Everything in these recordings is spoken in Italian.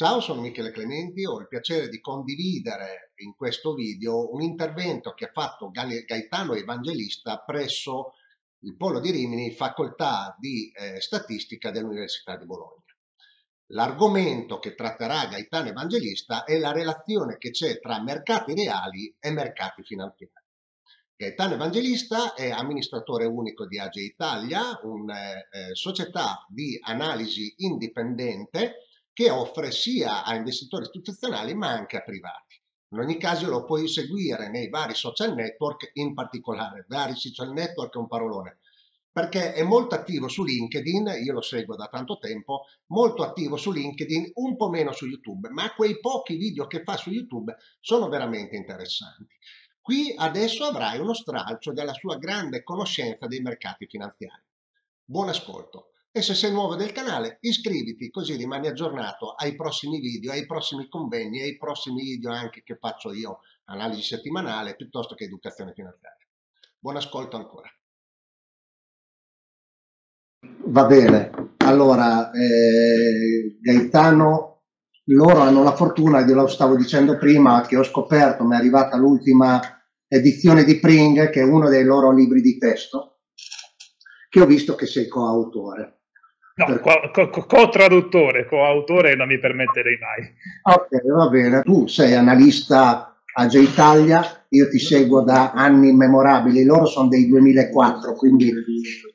Ciao, sono Michele Clementi, ho il piacere di condividere in questo video un intervento che ha fatto Gaetano Evangelista presso il Polo di Rimini, facoltà di eh, statistica dell'Università di Bologna. L'argomento che tratterà Gaetano Evangelista è la relazione che c'è tra mercati reali e mercati finanziari. Gaetano Evangelista è amministratore unico di AG Italia, una eh, eh, società di analisi indipendente che offre sia a investitori istituzionali ma anche a privati. In ogni caso lo puoi seguire nei vari social network, in particolare vari social network è un parolone, perché è molto attivo su LinkedIn, io lo seguo da tanto tempo, molto attivo su LinkedIn, un po' meno su YouTube, ma quei pochi video che fa su YouTube sono veramente interessanti. Qui adesso avrai uno stralcio della sua grande conoscenza dei mercati finanziari. Buon ascolto e se sei nuovo del canale iscriviti così rimani aggiornato ai prossimi video, ai prossimi convegni, ai prossimi video anche che faccio io, analisi settimanale piuttosto che educazione finanziaria. Buon ascolto ancora. Va bene, allora eh, Gaetano, loro hanno la fortuna, glielo stavo dicendo prima, che ho scoperto, mi è arrivata l'ultima edizione di Pring, che è uno dei loro libri di testo, che ho visto che sei coautore. No, co-traduttore, co- co- coautore non mi permetterei mai. Ok, va bene. Tu sei analista a J Italia, io ti seguo da anni immemorabili, loro sono dei 2004, quindi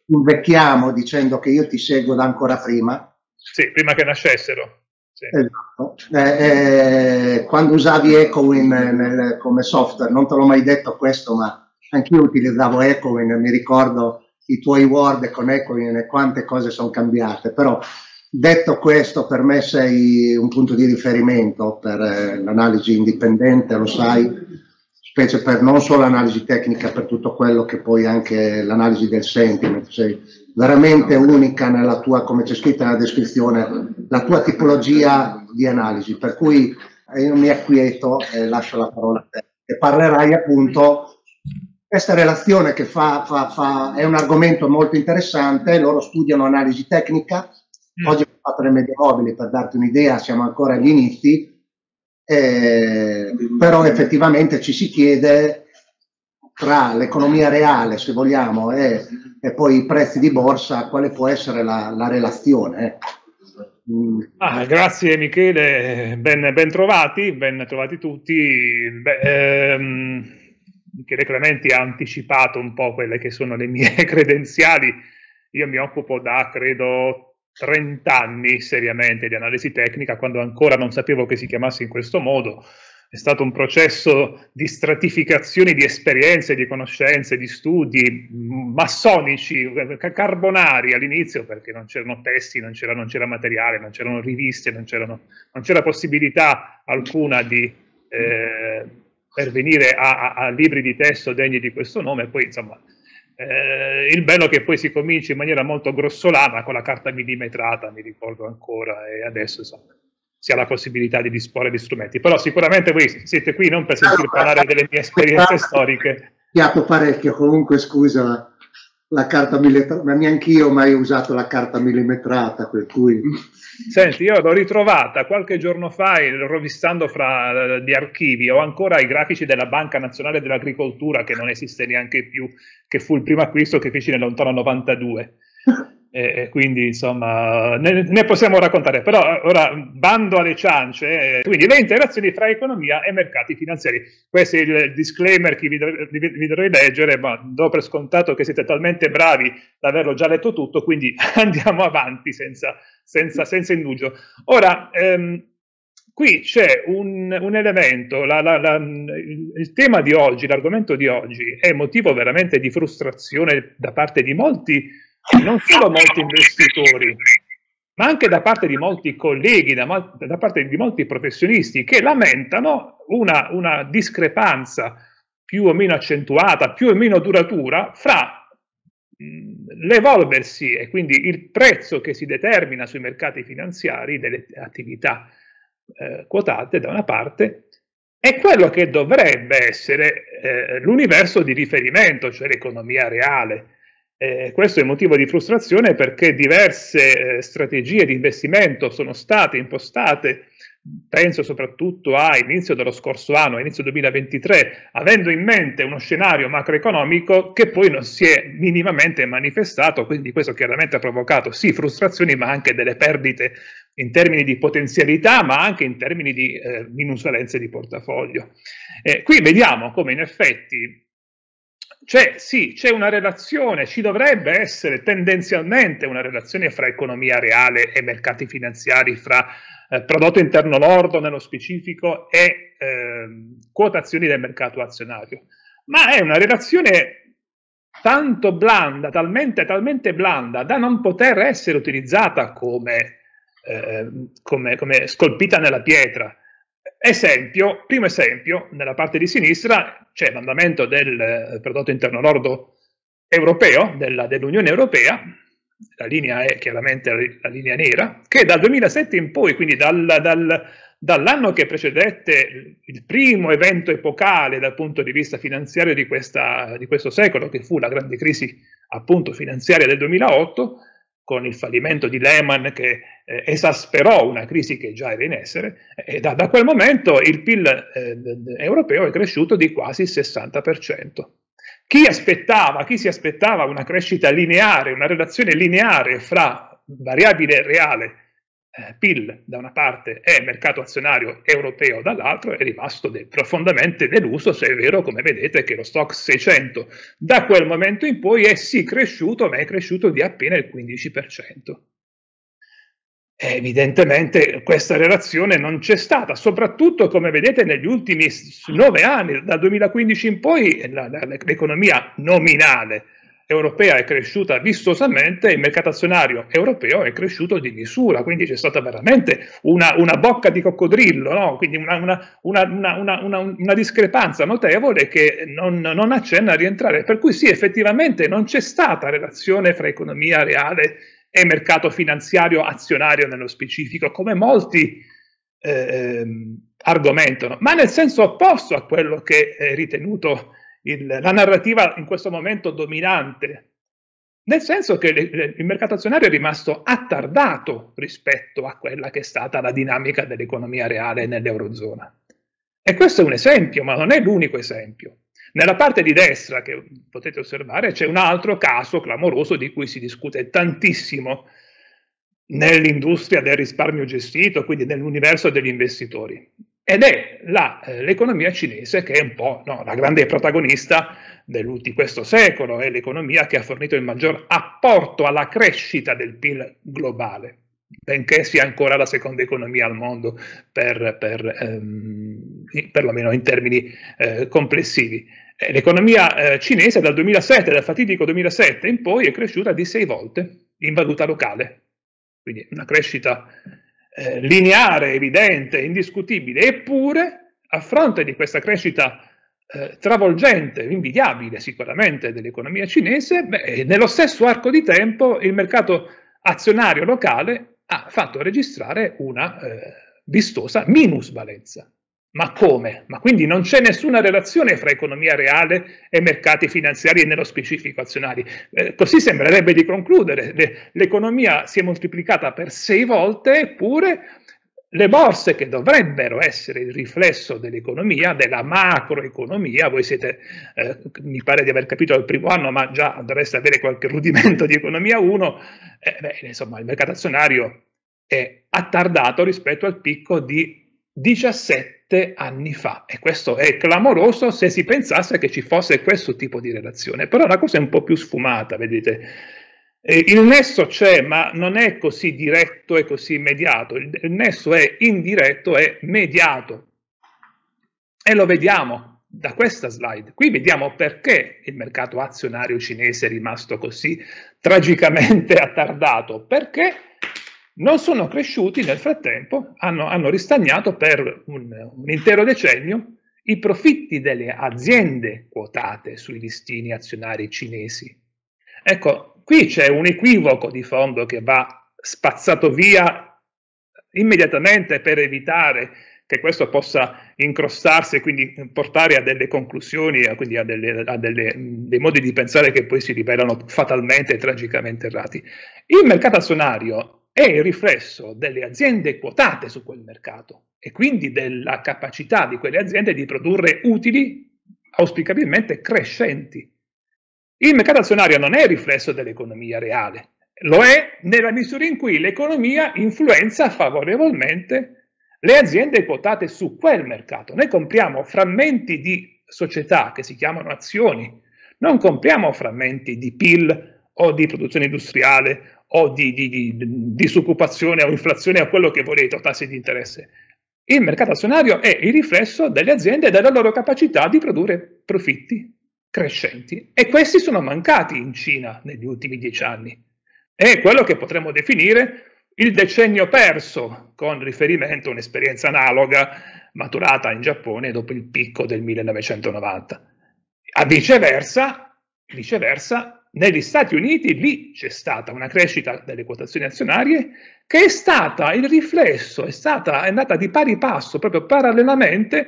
invecchiamo dicendo che io ti seguo da ancora prima. Sì, prima che nascessero. Sì. Esatto. Eh, eh, quando usavi Ecowin come software, non te l'ho mai detto questo, ma anch'io utilizzavo Ecowin, mi ricordo i tuoi word con Equin e quante cose sono cambiate, però detto questo per me sei un punto di riferimento per eh, l'analisi indipendente, lo sai, specie per non solo l'analisi tecnica, per tutto quello che poi anche l'analisi del sentiment, sei veramente unica nella tua, come c'è scritto nella descrizione, la tua tipologia di analisi, per cui eh, io mi acquieto e lascio la parola a te e parlerai appunto questa relazione che fa, fa, fa, è un argomento molto interessante, loro studiano analisi tecnica, mm. oggi ho fatto le medie mobili per darti un'idea, siamo ancora agli inizi, eh, mm. però effettivamente ci si chiede tra l'economia reale, se vogliamo, e, e poi i prezzi di borsa, quale può essere la, la relazione. Eh. Mm. Ah, grazie Michele, ben, ben, trovati, ben trovati tutti. Beh, ehm Michele Clementi ha anticipato un po' quelle che sono le mie credenziali. Io mi occupo da, credo, 30 anni seriamente di analisi tecnica, quando ancora non sapevo che si chiamasse in questo modo. È stato un processo di stratificazione di esperienze, di conoscenze, di studi massonici, carbonari all'inizio, perché non c'erano testi, non c'era, non c'era materiale, non c'erano riviste, non, c'erano, non c'era possibilità alcuna di... Eh, pervenire a, a, a, libri di testo degni di questo nome, poi insomma eh, il bello è che poi si comincia in maniera molto grossolana con la carta millimetrata, mi ricordo ancora, e adesso insomma si ha la possibilità di disporre di strumenti. Però sicuramente voi siete qui non per sentire parlare delle mie esperienze storiche. Piatto parecchio, comunque scusa, la carta millimetrata, ma neanche io ho mai usato la carta millimetrata, per cui... Senti, io l'ho ritrovata qualche giorno fa, rovistando fra gli eh, archivi, ho ancora i grafici della Banca Nazionale dell'Agricoltura, che non esiste neanche più, che fu il primo acquisto che feci nel lontano 92. E quindi insomma ne, ne, possiamo raccontare, però ora bando alle ciance, eh, quindi le interazioni fra economia e mercati finanziari. Questo è il disclaimer che vi, vi dovrei leggere, ma do per scontato che siete talmente bravi da averlo già letto tutto, quindi andiamo avanti senza, senza, senza indugio. Ora, ehm, qui c'è un, un elemento, la, la, la, il tema di oggi, l'argomento di oggi è motivo veramente di frustrazione da parte di molti cioè, non solo molti investitori, ma anche da parte di molti colleghi, da, da parte di molti professionisti che lamentano una, una discrepanza più o meno accentuata, più o meno duratura fra l'evolversi e quindi il prezzo che si determina sui mercati finanziari delle attività eh, quotate da una parte e quello che dovrebbe essere eh, l'universo di riferimento, cioè l'economia reale. Eh, questo è motivo di frustrazione perché diverse eh, strategie di investimento sono state impostate, penso soprattutto a inizio dello scorso anno, inizio 2023, avendo in mente uno scenario macroeconomico che poi non si è minimamente manifestato, quindi questo chiaramente ha provocato sì frustrazioni ma anche delle perdite in termini di potenzialità, ma anche in termini di eh, minusolenze di portafoglio. Eh, qui vediamo come in effetti c'è, cioè, sì, c'è una relazione, ci dovrebbe essere tendenzialmente una relazione fra economia reale e mercati finanziari, fra eh, prodotto interno lordo nello specifico e eh, quotazioni del mercato azionario. Ma è una relazione tanto blanda, talmente, talmente blanda da non poter essere utilizzata come, eh, come, come scolpita nella pietra Esempio, primo esempio, nella parte di sinistra c'è l'andamento del eh, prodotto interno lordo europeo, della, dell'Unione Europea, la linea è chiaramente la linea nera, che dal 2007 in poi, quindi dal, dal, dall'anno che precedette il primo evento epocale dal punto di vista finanziario di, questa, di questo secolo, che fu la grande crisi appunto finanziaria del 2008, con il fallimento di Lehman che eh, esasperò una crisi che già era in essere e da, da quel momento il PIL eh, europeo è cresciuto di quasi il 60%. Chi aspettava, chi si aspettava una crescita lineare, una relazione lineare fra variabile reale eh, PIL da una parte e mercato azionario europeo dall'altro, è rimasto de- profondamente deluso se è vero come vedete che lo stock 600 da quel momento in poi è sì cresciuto ma è cresciuto di appena il 15%. evidentemente questa relazione non c'è stata, soprattutto come vedete negli ultimi nove anni, dal 2015 in poi la, la, l'economia nominale europea è cresciuta vistosamente, il mercato azionario europeo è cresciuto di misura, quindi c'è stata veramente una, una bocca di coccodrillo, no? quindi una, una, una, discrepanza notevole che non, non, accenna a rientrare. Per cui sì, effettivamente non c'è stata relazione fra economia reale e mercato finanziario azionario nello specifico, come molti eh, ehm, argomentano, ma nel senso opposto a quello che è ritenuto il, la narrativa in questo momento dominante, nel senso che le, le, il mercato azionario è rimasto attardato rispetto a quella che è stata la dinamica dell'economia reale nell'Eurozona. E questo è un esempio, ma non è l'unico esempio. Nella parte di destra che potete osservare c'è un altro caso clamoroso di cui si discute tantissimo nell'industria del risparmio gestito, quindi nell'universo degli investitori ed è la, eh, l'economia cinese che è un po' no, la grande protagonista di questo secolo, è l'economia che ha fornito il maggior apporto alla crescita del PIL globale, benché sia ancora la seconda economia al mondo, per, per, ehm, perlomeno in termini eh, complessivi. Eh, l'economia eh, cinese dal 2007, dal fatidico 2007 in poi, è cresciuta di sei volte in valuta locale, quindi una crescita eh, lineare, evidente, indiscutibile, eppure a fronte di questa crescita eh, travolgente, invidiabile sicuramente dell'economia cinese, beh, eh, nello stesso arco di tempo il mercato azionario locale ha fatto registrare una eh, vistosa minusvalenza. Ma come? Ma quindi non c'è nessuna relazione fra economia reale e mercati finanziari e nello specifico azionari. Eh, così sembrerebbe di concludere. l'economia si è moltiplicata per sei volte, eppure le borse che dovrebbero essere il riflesso dell'economia, della macroeconomia, voi siete, eh, mi pare di aver capito al primo anno, ma già dovreste avere qualche rudimento di economia 1, eh, insomma il mercato azionario è attardato rispetto al picco di 17 anni fa e questo è clamoroso se si pensasse che ci fosse questo tipo di relazione, però la cosa è un po' più sfumata, vedete. Eh, il nesso c'è, ma non è così diretto e così immediato, il, il nesso è indiretto e mediato e lo vediamo da questa slide. Qui vediamo perché il mercato azionario cinese è rimasto così tragicamente attardato, perché non sono cresciuti nel frattempo, hanno, hanno ristagnato per un, un, intero decennio i profitti delle aziende quotate sui listini azionari cinesi. Ecco, qui c'è un equivoco di fondo che va spazzato via immediatamente per evitare che questo possa incrossarsi e quindi portare a delle conclusioni, quindi a, delle, a delle, dei modi di pensare che poi si rivelano fatalmente e tragicamente errati. Il mercato azionario è il riflesso delle aziende quotate su quel mercato e quindi della capacità di quelle aziende di produrre utili auspicabilmente crescenti. Il mercato azionario non è il riflesso dell'economia reale, lo è nella misura in cui l'economia influenza favorevolmente le aziende quotate su quel mercato. Noi compriamo frammenti di società che si chiamano azioni, non compriamo frammenti di PIL o di produzione industriale o di, di, di, disoccupazione o inflazione o quello che volete o tassi di interesse. Il mercato azionario è il riflesso delle aziende e della loro capacità di produrre profitti crescenti e questi sono mancati in Cina negli ultimi dieci anni. È quello che potremmo definire il decennio perso, con riferimento a un'esperienza analoga maturata in Giappone dopo il picco del 1990. A viceversa, viceversa negli Stati Uniti lì c'è stata una crescita delle quotazioni azionarie che è stata il riflesso, è, stata, è andata di pari passo, proprio parallelamente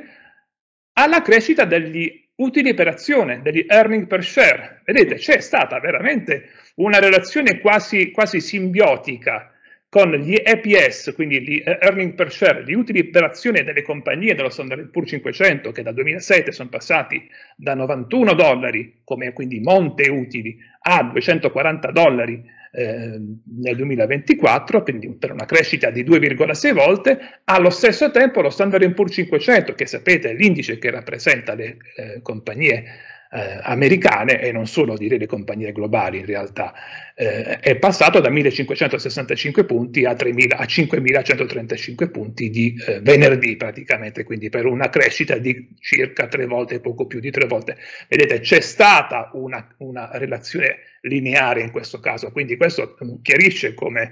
alla crescita degli utili per azione, degli earning per share. Vedete, c'è stata veramente una relazione quasi, quasi simbiotica con gli EPS, quindi gli earning per share, gli utili per azione delle compagnie dello Standard Poor's 500, che dal 2007 sono passati da 91 dollari, come quindi monte utili, a 240 dollari eh, nel 2024, quindi per una crescita di 2,6 volte, allo stesso tempo lo Standard Poor's 500, che sapete è l'indice che rappresenta le eh, compagnie eh, americane e non solo dire le compagnie globali in realtà, eh, è passato da 1565 punti a, 3000, a 5135 punti di eh, venerdì praticamente, quindi per una crescita di circa tre volte, poco più di tre volte. Vedete, c'è stata una, una relazione lineare in questo caso, quindi questo chiarisce come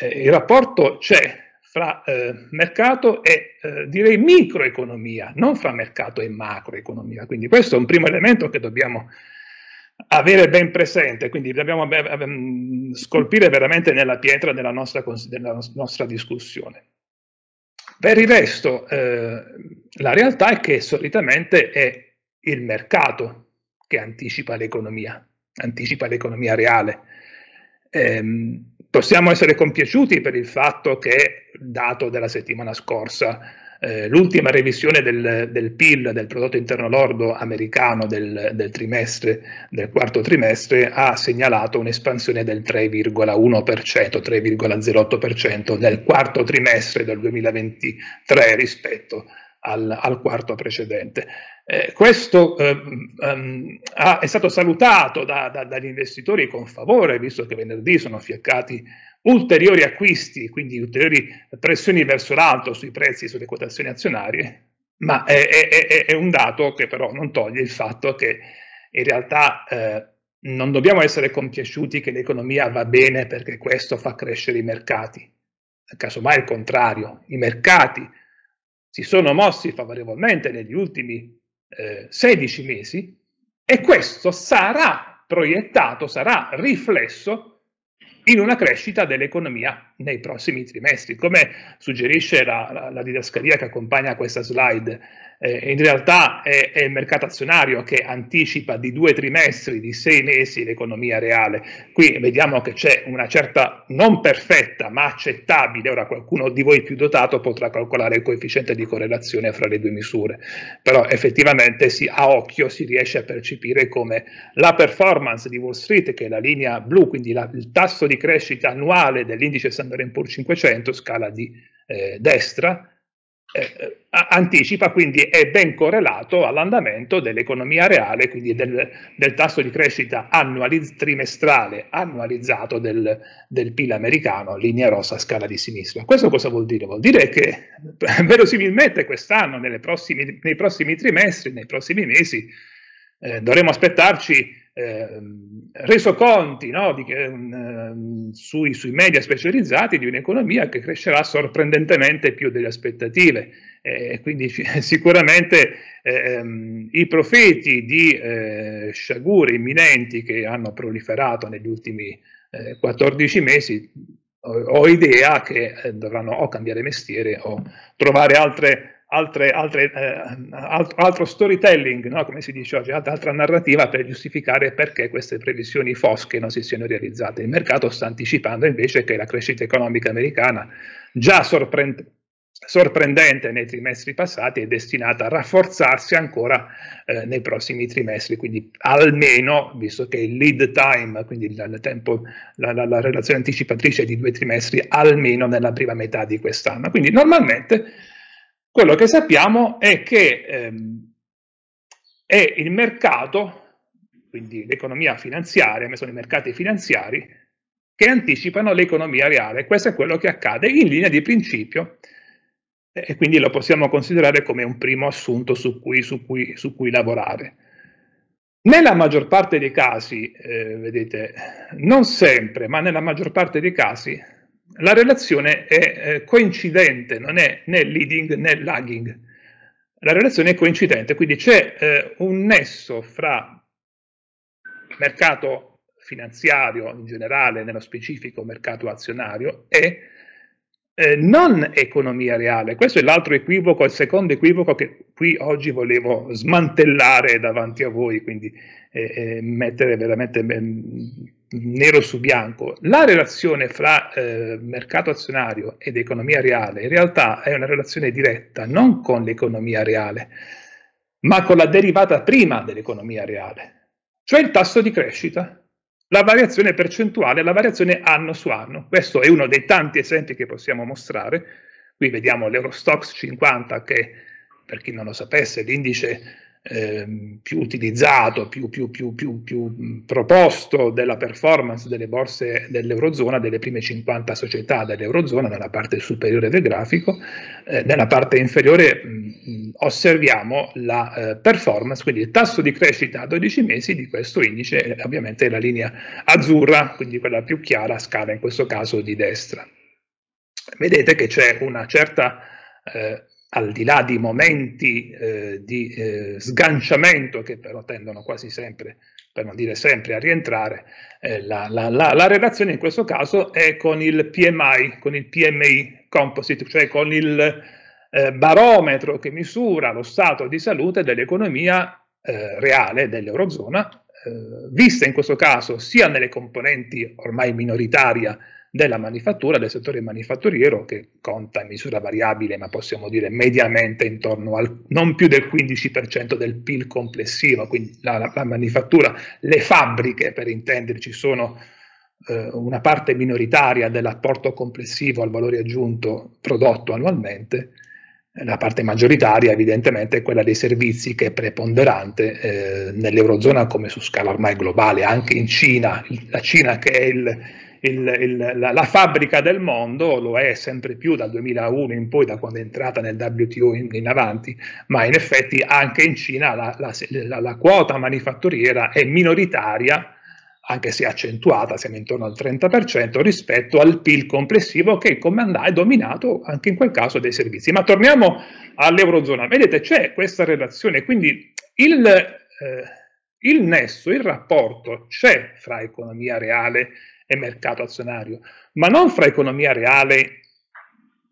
eh, il rapporto c'è fra eh, mercato e eh, direi microeconomia, non fra mercato e macroeconomia. Quindi questo è un primo elemento che dobbiamo avere ben presente, quindi dobbiamo mm, scolpire veramente nella pietra della nostra, della nostra discussione. Per il resto, eh, la realtà è che solitamente è il mercato che anticipa l'economia, anticipa l'economia reale. Eh, possiamo essere compiaciuti per il fatto che dato della settimana scorsa. Eh, l'ultima revisione del, del, PIL, del prodotto interno lordo americano del, del, trimestre, del quarto trimestre, ha segnalato un'espansione del 3,1%, 3,08% nel quarto trimestre del 2023 rispetto al, al quarto precedente. Eh, questo eh, um, è stato salutato da, da, dagli investitori con favore, visto che venerdì sono fiaccati ulteriori acquisti, quindi ulteriori pressioni verso l'alto sui prezzi e sulle quotazioni azionarie, ma è, è, è, un dato che però non toglie il fatto che in realtà eh, non dobbiamo essere compiaciuti che l'economia va bene perché questo fa crescere i mercati. Casomai il contrario, i mercati si sono mossi favorevolmente negli ultimi eh, 16 mesi e questo sarà proiettato, sarà riflesso in una crescita dell'economia nei prossimi trimestri. Come suggerisce la, la, la didascalia che accompagna questa slide, eh, in realtà è, è, il mercato azionario che anticipa di due trimestri, di sei mesi l'economia reale. Qui vediamo che c'è una certa non perfetta ma accettabile, ora qualcuno di voi più dotato potrà calcolare il coefficiente di correlazione fra le due misure, però effettivamente si, a occhio si riesce a percepire come la performance di Wall Street, che è la linea blu, quindi la, il tasso di crescita annuale dell'indice Standard Poor's 500, scala di eh, destra, eh, eh anticipa, quindi è ben correlato all'andamento dell'economia reale, quindi del, del tasso di crescita annualiz- trimestrale annualizzato del, del, PIL americano, linea rossa, a scala di sinistra. Questo cosa vuol dire? Vuol dire che verosimilmente quest'anno, prossimi, nei prossimi trimestri, nei prossimi mesi, eh, dovremo aspettarci eh, conti no, di, eh, sui, sui, media specializzati di un'economia che crescerà sorprendentemente più delle aspettative. Eh, quindi sicuramente ehm, i profeti di eh, sciagure imminenti che hanno proliferato negli ultimi 14 eh, mesi ho, ho idea che eh, dovranno o cambiare mestiere o trovare altre altre, altre, eh, altro storytelling, no? come si dice oggi, altra narrativa per giustificare perché queste previsioni fosche non si siano realizzate. Il mercato sta anticipando invece che la crescita economica americana, già sorprendente, sorprendente nei trimestri passati è destinata a rafforzarsi ancora eh, nei prossimi trimestri, quindi almeno, visto che il lead time, quindi la, la, la, la relazione anticipatrice è di due trimestri, almeno nella prima metà di quest'anno. Quindi normalmente quello che sappiamo è che ehm, è il mercato, quindi l'economia finanziaria, ma sono i mercati finanziari, che anticipano l'economia reale. Questo è quello che accade in linea di principio e quindi lo possiamo considerare come un primo assunto su cui, su cui, su cui lavorare. Nella maggior parte dei casi, eh, vedete, non sempre, ma nella maggior parte dei casi, la relazione è eh, coincidente, non è né leading né lagging. La relazione è coincidente, quindi c'è eh, un nesso fra mercato finanziario in generale, nello specifico mercato azionario, e eh, non economia reale. Questo è l'altro equivoco, il secondo equivoco che qui oggi volevo smantellare davanti a voi, quindi eh, eh, mettere veramente nero su bianco, la relazione fra eh, mercato azionario ed economia reale in realtà è una relazione diretta non con l'economia reale, ma con la derivata prima dell'economia reale, cioè il tasso di crescita, la variazione percentuale, la variazione anno su anno. Questo è uno dei tanti esempi che possiamo mostrare. Qui vediamo l'Eurostox 50 che, per chi non lo sapesse, l'indice Ehm, più utilizzato, più, più, più, più, proposto della performance delle borse dell'Eurozona, delle prime 50 società dell'Eurozona, nella parte superiore del grafico, eh, nella parte inferiore mh, osserviamo la eh, performance, quindi il tasso di crescita a 12 mesi di questo indice, eh, ovviamente la linea azzurra, quindi quella più chiara scala in questo caso di destra. Vedete che c'è una certa eh, al di là di momenti eh, di eh, sganciamento che però tendono quasi sempre, per non dire sempre, a rientrare, eh, la, la, la, la, relazione in questo caso è con il PMI, con il PMI Composite, cioè con il eh, barometro che misura lo stato di salute dell'economia eh, reale dell'Eurozona, eh, vista in questo caso sia nelle componenti ormai minoritaria della manifattura, del settore manifatturiero che conta in misura variabile, ma possiamo dire mediamente intorno al non più del 15% del PIL complessivo, quindi la, la, la manifattura, le fabbriche per intenderci sono eh, una parte minoritaria dell'apporto complessivo al valore aggiunto prodotto annualmente, la parte maggioritaria evidentemente è quella dei servizi che è preponderante eh, nell'Eurozona come su scala ormai globale, anche in Cina, la Cina che è il il, il, la, la, fabbrica del mondo lo è sempre più dal 2001 in poi, da quando è entrata nel WTO in, in avanti, ma in effetti anche in Cina la, la, la, quota manifatturiera è minoritaria, anche se accentuata, siamo intorno al 30%, rispetto al PIL complessivo che è dominato anche in quel caso dai servizi. Ma torniamo all'Eurozona. Vedete, c'è questa relazione, quindi il... Eh, il nesso, il rapporto c'è fra economia reale e mercato azionario, ma non fra economia reale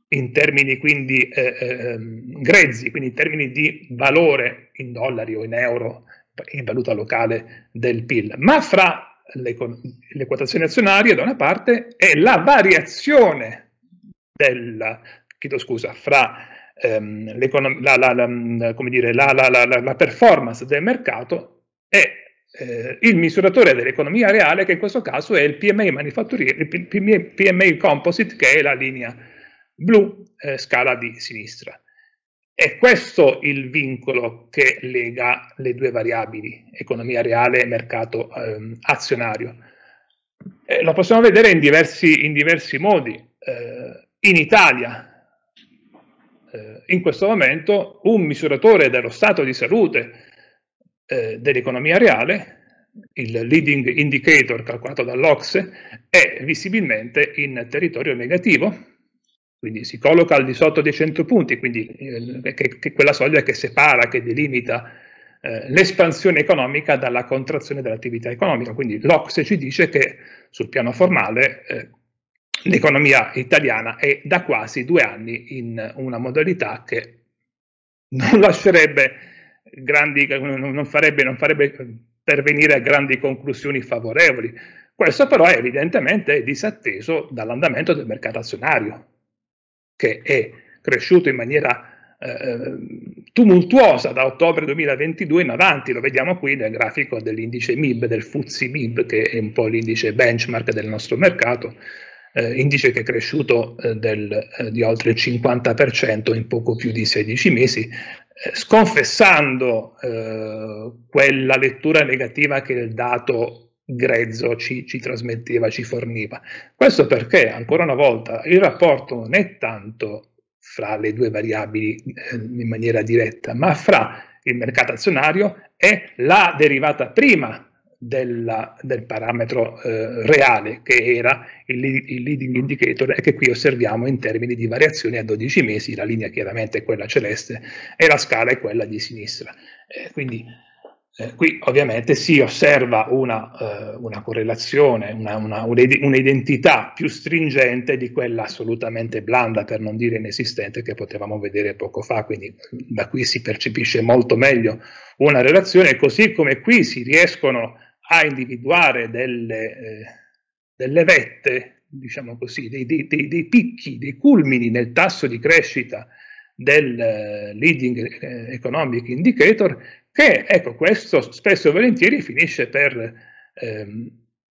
in termini quindi eh, eh, ehm, grezzi, quindi in termini di valore in dollari o in euro, in valuta locale del PIL, ma fra le, le quotazioni azionarie da una parte e la variazione del, chiedo scusa, fra ehm, la, la, la, dire, la performance del mercato e eh, il misuratore dell'economia reale, che in questo caso è il PMI Manufacturiero, il PMI Composite, che è la linea blu, eh, scala di sinistra. È questo il vincolo che lega le due variabili, economia reale e mercato ehm, azionario. Eh, lo possiamo vedere in diversi, in diversi modi. Eh, in Italia, eh, in questo momento, un misuratore dello stato di salute eh, dell'economia reale, il leading indicator calcolato dall'Ocse, è visibilmente in territorio negativo, quindi si colloca al di sotto dei 100 punti, quindi eh, che, che quella soglia che separa, che delimita eh, l'espansione economica dalla contrazione dell'attività economica. Quindi l'Ocse ci dice che sul piano formale eh, l'economia italiana è da quasi due anni in una modalità che non lascerebbe grandi, non farebbe, non farebbe pervenire a grandi conclusioni favorevoli. Questo però è evidentemente disatteso dall'andamento del mercato azionario, che è cresciuto in maniera eh, tumultuosa da ottobre 2022 in avanti, lo vediamo qui nel grafico dell'indice MIB, del FUZI MIB, che è un po' l'indice benchmark del nostro mercato, eh, indice che è cresciuto eh, del, eh, di oltre il 50% in poco più di 16 mesi, eh, sconfessando eh, quella lettura negativa che il dato grezzo ci, ci, trasmetteva, ci forniva. Questo perché, ancora una volta, il rapporto non è tanto fra le due variabili eh, in maniera diretta, ma fra il mercato azionario e la derivata prima della, del parametro eh, reale che era il, il, leading indicator e che qui osserviamo in termini di variazioni a 12 mesi, la linea chiaramente è quella celeste e la scala è quella di sinistra. Eh, quindi eh, qui ovviamente si osserva una, eh, una correlazione, una, una, un'identità più stringente di quella assolutamente blanda, per non dire inesistente, che potevamo vedere poco fa, quindi da qui si percepisce molto meglio una relazione, così come qui si riescono a a individuare delle, eh, delle vette, diciamo così, dei, dei, dei, dei, picchi, dei culmini nel tasso di crescita del uh, leading eh, economic indicator che ecco questo spesso e volentieri finisce per ehm,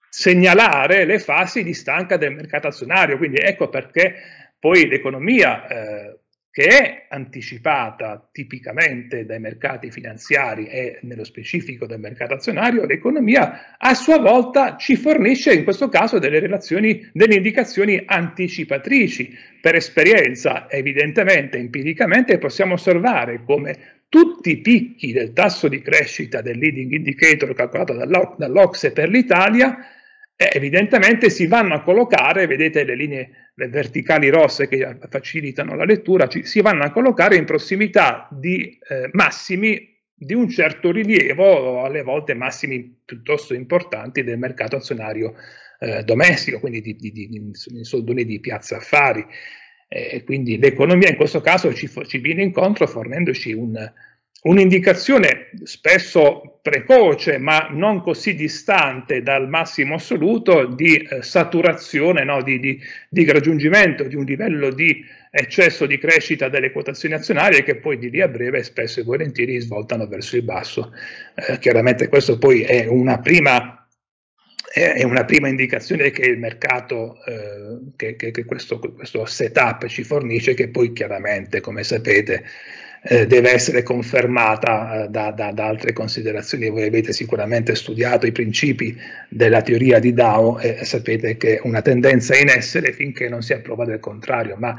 segnalare le fasi di stanca del mercato azionario quindi ecco perché poi l'economia eh, che è anticipata tipicamente dai mercati finanziari e nello specifico dal mercato azionario, l'economia a sua volta ci fornisce in questo caso delle, delle indicazioni anticipatrici. Per esperienza, evidentemente, empiricamente possiamo osservare come tutti i picchi del tasso di crescita del leading indicator calcolato dall'Ocse per l'Italia eh, evidentemente si vanno a collocare, vedete le linee le verticali rosse che facilitano la lettura, ci, si vanno a collocare in prossimità di eh, massimi di un certo rilievo, alle volte massimi piuttosto importanti del mercato azionario eh, domestico, quindi di, di, di, di, soldoni di piazza affari. Eh, quindi l'economia in questo caso ci, ci viene incontro fornendoci un, Un'indicazione spesso precoce, ma non così distante dal massimo assoluto, di eh, saturazione, no? di, di, di, raggiungimento di un livello di eccesso di crescita delle quotazioni azionarie che poi di lì a breve spesso e volentieri svoltano verso il basso. Eh, chiaramente questo poi è una prima è una prima indicazione che il mercato, eh, che, che, che questo, questo setup ci fornisce, che poi chiaramente, come sapete, eh, deve essere confermata eh, da, da, da, altre considerazioni. Voi avete sicuramente studiato i principi della teoria di DAO e sapete che una tendenza è in essere finché non si è provato il contrario, ma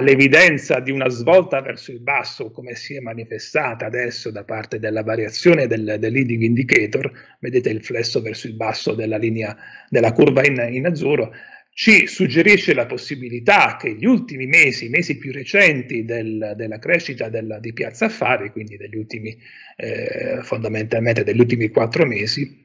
l'evidenza di una svolta verso il basso, come si è manifestata adesso da parte della variazione del, del leading indicator, vedete il flesso verso il basso della linea della curva in, in azzurro, ci suggerisce la possibilità che gli ultimi mesi, i mesi più recenti del, della crescita della, di Piazza Affari, quindi degli ultimi, eh, fondamentalmente degli ultimi quattro mesi,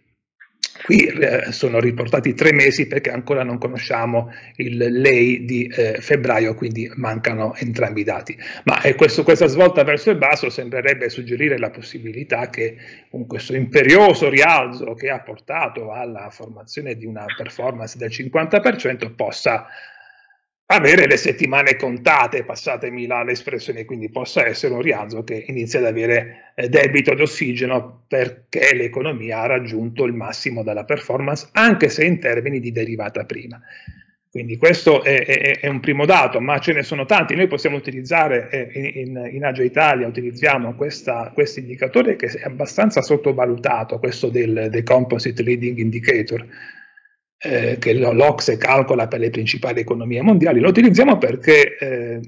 Qui eh, sono riportati tre mesi perché ancora non conosciamo il lei di eh, febbraio, quindi mancano entrambi i dati. Ma eh, questo, questa svolta verso il basso sembrerebbe suggerire la possibilità che con questo imperioso rialzo che ha portato alla formazione di una performance del 50% possa avere le settimane contate, passatemi là l'espressione, quindi possa essere un rialzo che inizia ad avere eh, debito d'ossigeno perché l'economia ha raggiunto il massimo della performance, anche se in termini di derivata prima. Quindi questo è, è, è un primo dato, ma ce ne sono tanti. Noi possiamo utilizzare eh, in, in Agio Italia, utilizziamo questo indicatore che è abbastanza sottovalutato, questo del, del Composite Leading Indicator eh, che l'Ocse calcola per le principali economie mondiali, lo utilizziamo perché eh,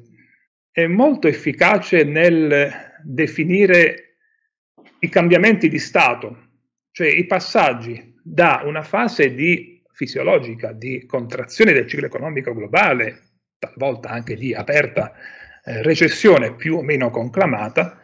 è molto efficace nel definire i cambiamenti di stato, cioè i passaggi da una fase di fisiologica, di contrazione del ciclo economico globale, talvolta anche di aperta eh, recessione più o meno conclamata,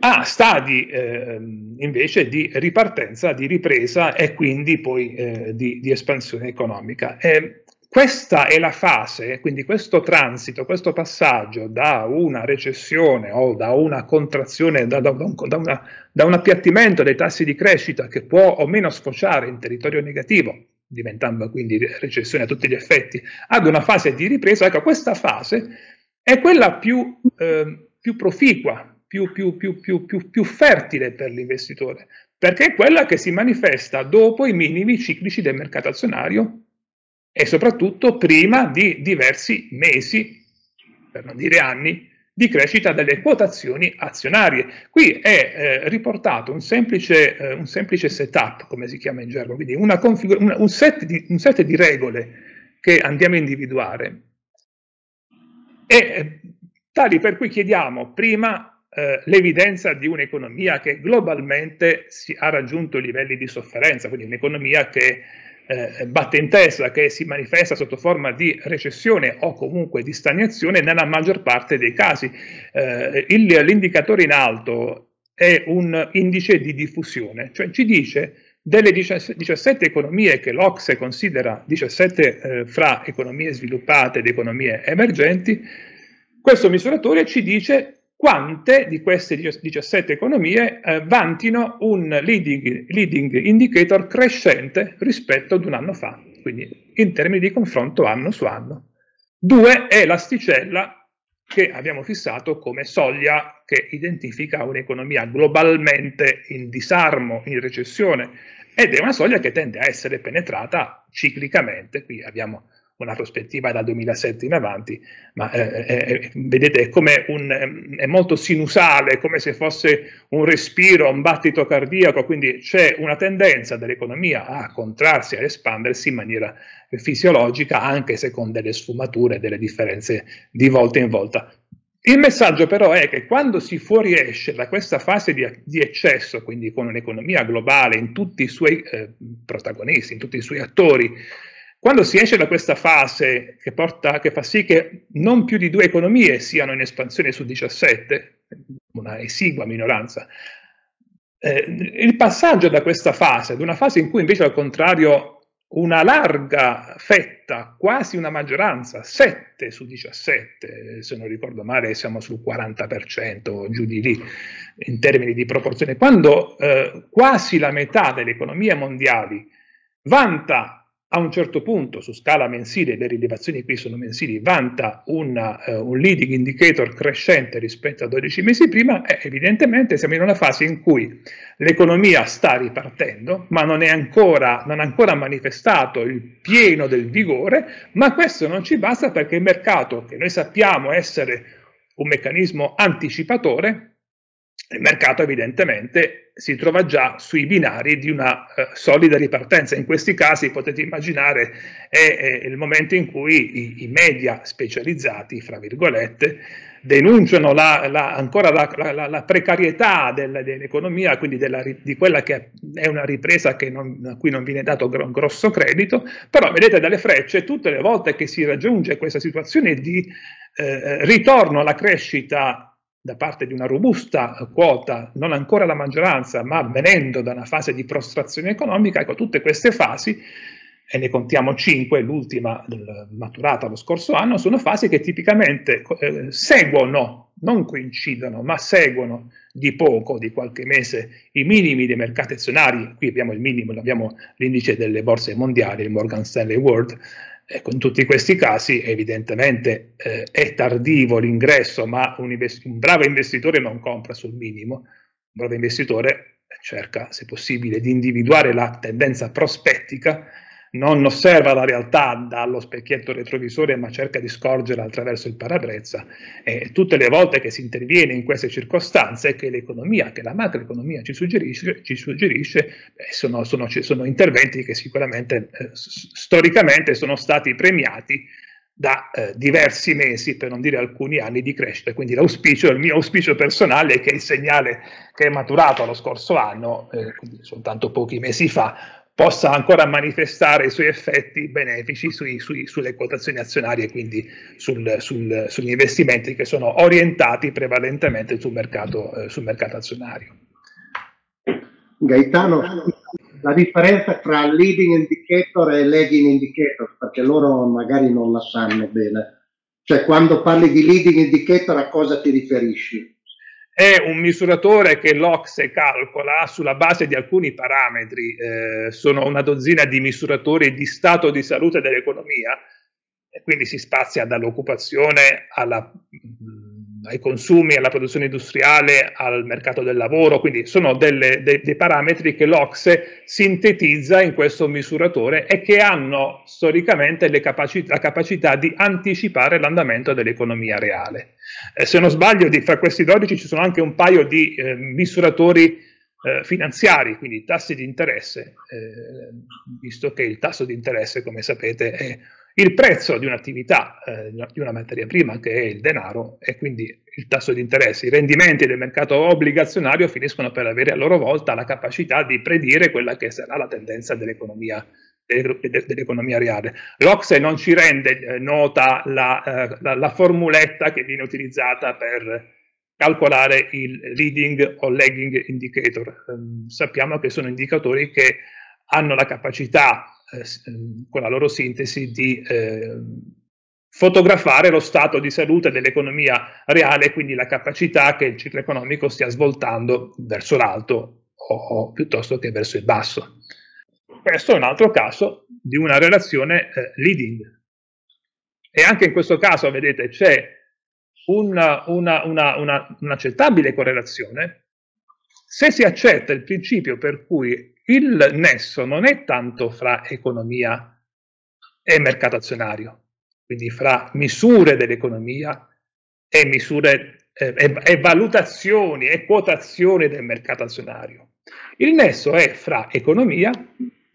a stadi eh, invece di ripartenza, di ripresa e quindi poi eh, di, di, espansione economica. E questa è la fase, quindi questo transito, questo passaggio da una recessione o da una contrazione, da, da, un, da, una, da un appiattimento dei tassi di crescita che può o meno sfociare in territorio negativo, diventando quindi recessione a tutti gli effetti, ad una fase di ripresa, ecco questa fase è quella più, eh, più proficua, più, più, più, più fertile per l'investitore, perché è quella che si manifesta dopo i minimi ciclici del mercato azionario e soprattutto prima di diversi mesi, per non dire anni, di crescita delle quotazioni azionarie. Qui è eh, riportato un semplice, eh, un semplice, setup, come si chiama in gergo, quindi una una, un, set di, un, set di, regole che andiamo a individuare. E eh, tali per cui chiediamo prima eh, l'evidenza di un'economia che globalmente si, ha raggiunto livelli di sofferenza, quindi un'economia che eh, batte in testa, che si manifesta sotto forma di recessione o comunque di stagnazione nella maggior parte dei casi. Eh, il, l'indicatore in alto è un indice di diffusione, cioè ci dice delle 17 economie che l'Ocse considera 17 eh, fra economie sviluppate ed economie emergenti, questo misuratore ci dice quante di queste 17 economie eh, vantino un leading, leading, indicator crescente rispetto ad un anno fa, quindi in termini di confronto anno su anno. Due è l'asticella che abbiamo fissato come soglia che identifica un'economia globalmente in disarmo, in recessione, ed è una soglia che tende a essere penetrata ciclicamente. Qui abbiamo una prospettiva dal 2007 in avanti, ma eh, eh, eh vedete è, un, è molto sinusale, come se fosse un respiro, un battito cardiaco, quindi c'è una tendenza dell'economia a contrarsi, a espandersi in maniera fisiologica, anche se con delle sfumature, delle differenze di volta in volta. Il messaggio però è che quando si fuoriesce da questa fase di, di eccesso, quindi con un'economia globale in tutti i suoi eh, protagonisti, in tutti i suoi attori, quando si esce da questa fase che, porta, che fa sì che non più di due economie siano in espansione su 17, una esigua minoranza, eh, il passaggio da questa fase ad una fase in cui invece al contrario una larga fetta, quasi una maggioranza, 7 su 17, se non ricordo male siamo sul 40%, giù di lì, in termini di proporzione, quando eh, quasi la metà delle economie mondiali vanta a un certo punto su scala mensile, le rilevazioni qui sono mensili, vanta una, eh, un leading indicator crescente rispetto a 12 mesi prima, eh, evidentemente siamo in una fase in cui l'economia sta ripartendo, ma non, è ancora, non ha ancora manifestato il pieno del vigore, ma questo non ci basta perché il mercato, che noi sappiamo essere un meccanismo anticipatore, il mercato evidentemente si trova già sui binari di una eh, solida ripartenza. In questi casi potete immaginare è, è il momento in cui i, i media specializzati, fra virgolette, denunciano la, la, ancora la, la precarietà del, dell'economia, quindi della, di quella che è una ripresa non, a cui non viene dato gro, grosso credito, però vedete dalle frecce tutte le volte che si raggiunge questa situazione di eh, ritorno alla crescita da parte di una robusta quota, non ancora la maggioranza, ma venendo da una fase di prostrazione economica, ecco, tutte queste fasi, e ne contiamo cinque, l'ultima maturata lo scorso anno, sono fasi che tipicamente eh, seguono, non coincidono, ma seguono di poco, di qualche mese, i minimi dei mercati azionari, qui abbiamo il minimo, abbiamo l'indice delle borse mondiali, il Morgan Stanley World, Ecco, eh, in tutti questi casi evidentemente eh, è tardivo l'ingresso, ma un, un, bravo investitore non compra sul minimo, un bravo investitore cerca, se possibile, di individuare la tendenza prospettica non osserva la realtà dallo specchietto retrovisore ma cerca di scorgere attraverso il parabrezza e tutte le volte che si interviene in queste circostanze che l'economia, che la macroeconomia ci suggerisce, ci suggerisce beh, sono, sono, sono, interventi che sicuramente eh, storicamente sono stati premiati da eh, diversi mesi, per non dire alcuni anni di crescita. Quindi l'auspicio, il mio auspicio personale è che il segnale che è maturato lo scorso anno, eh, soltanto pochi mesi fa, possa ancora manifestare i suoi effetti benefici sui, sui, sulle quotazioni azionarie, e quindi sul, sul, sugli investimenti che sono orientati prevalentemente sul mercato, eh, sul mercato azionario. Gaetano, la differenza tra leading indicator e lagging indicator, perché loro magari non la sanno bene. Cioè, quando parli di leading indicator, a cosa ti riferisci? è un misuratore che l'Ocse calcola sulla base di alcuni parametri, eh, sono una dozzina di misuratori di stato di salute dell'economia, e quindi si spazia dall'occupazione alla, mm, ai consumi, alla produzione industriale, al mercato del lavoro, quindi sono delle, de, dei parametri che l'Ocse sintetizza in questo misuratore e che hanno storicamente capaci- la capacità di anticipare l'andamento dell'economia reale. Eh, se non sbaglio, di, fra questi 12 ci sono anche un paio di eh, misuratori eh, finanziari, quindi tassi di interesse, eh, visto che il tasso di interesse, come sapete, è il prezzo di un'attività, eh, di una materia prima che è il denaro e quindi il tasso di interesse, i rendimenti del mercato obbligazionario finiscono per avere a loro volta la capacità di predire quella che sarà la tendenza dell'economia dell'economia reale. L'Ocse non ci rende eh, nota la, eh, la, la formuletta che viene utilizzata per calcolare il leading o lagging indicator. Ehm, sappiamo che sono indicatori che hanno la capacità, eh, ehm, con la loro sintesi, di ehm, fotografare lo stato di salute dell'economia reale, quindi la capacità che il ciclo economico stia svoltando verso l'alto o, o piuttosto che verso il basso. Questo è un altro caso di una relazione eh, leading. E anche in questo caso, vedete, c'è una, una, una, un'accettabile correlazione se si accetta il principio per cui il nesso non è tanto fra economia e mercato azionario, quindi fra misure dell'economia e misure eh, e, e valutazioni e quotazioni del mercato azionario. Il nesso è fra economia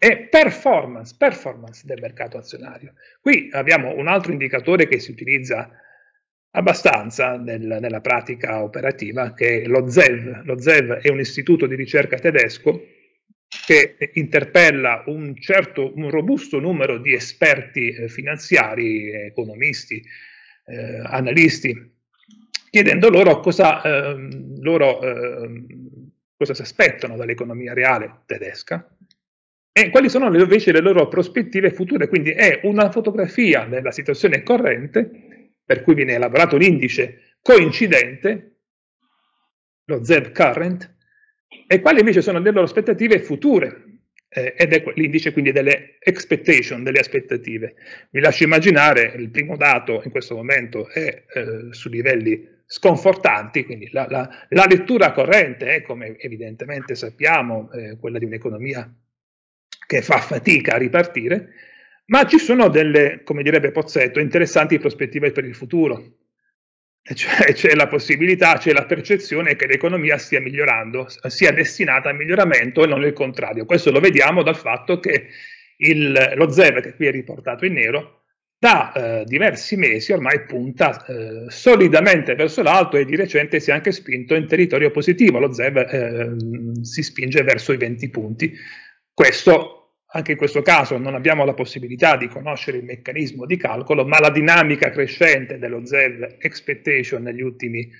e performance, performance del mercato azionario. Qui abbiamo un altro indicatore che si utilizza abbastanza nel, nella pratica operativa, che è lo ZEV. Lo ZEV è un istituto di ricerca tedesco che interpella un, certo, un robusto numero di esperti eh, finanziari, economisti, eh, analisti, chiedendo loro cosa, eh, loro, eh, cosa si aspettano dall'economia reale tedesca e quali sono invece le loro prospettive future. Quindi è una fotografia della situazione corrente, per cui viene elaborato un indice coincidente, lo Z current, e quali invece sono le loro aspettative future. Eh, ed è l'indice quindi delle expectation, delle aspettative. Vi lascio immaginare, il primo dato in questo momento è eh, su livelli sconfortanti, quindi la, la, la lettura corrente è, come evidentemente sappiamo, eh, quella di un'economia che fa fatica a ripartire, ma ci sono delle, come direbbe Pozzetto, interessanti prospettive per il futuro. Cioè, c'è la possibilità, c'è la percezione che l'economia stia migliorando, sia destinata al miglioramento e non il contrario. Questo lo vediamo dal fatto che il, lo ZEV, che qui è riportato in nero, da eh, diversi mesi ormai punta eh, solidamente verso l'alto e di recente si è anche spinto in territorio positivo. Lo ZEV eh, si spinge verso i 20 punti, questo, anche in questo caso, non abbiamo la possibilità di conoscere il meccanismo di calcolo, ma la dinamica crescente dello ZEV expectation negli ultimi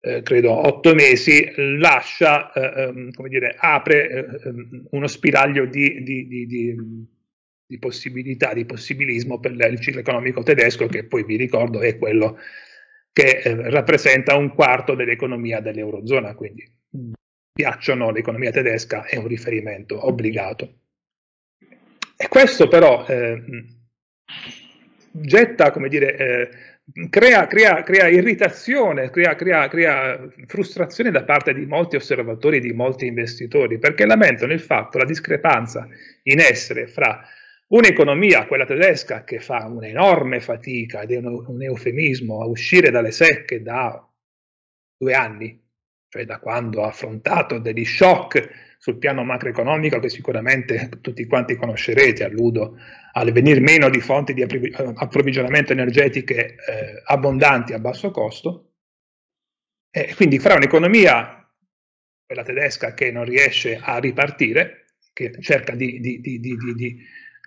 eh, credo otto mesi, lascia, eh, ehm, come dire, apre eh, ehm, uno spiraglio di, di, di, di, possibilità, di possibilismo per il ciclo economico tedesco, che poi vi ricordo è quello che eh, rappresenta un quarto dell'economia dell'Eurozona, quindi piacciono l'economia tedesca è un riferimento obbligato. E questo però eh, getta, come dire, eh, crea, crea, crea, irritazione, crea, crea, frustrazione da parte di molti osservatori di molti investitori, perché lamentano il fatto, la discrepanza in essere fra un'economia, quella tedesca, che fa un'enorme fatica ed è un, un eufemismo a uscire dalle secche da due anni, cioè da quando ha affrontato degli shock sul piano macroeconomico che sicuramente tutti quanti conoscerete, alludo al venir meno di fonti di eh, approvvigionamento energetiche eh, abbondanti a basso costo. E quindi fra un'economia, quella tedesca, che non riesce a ripartire, che cerca di, di, di, di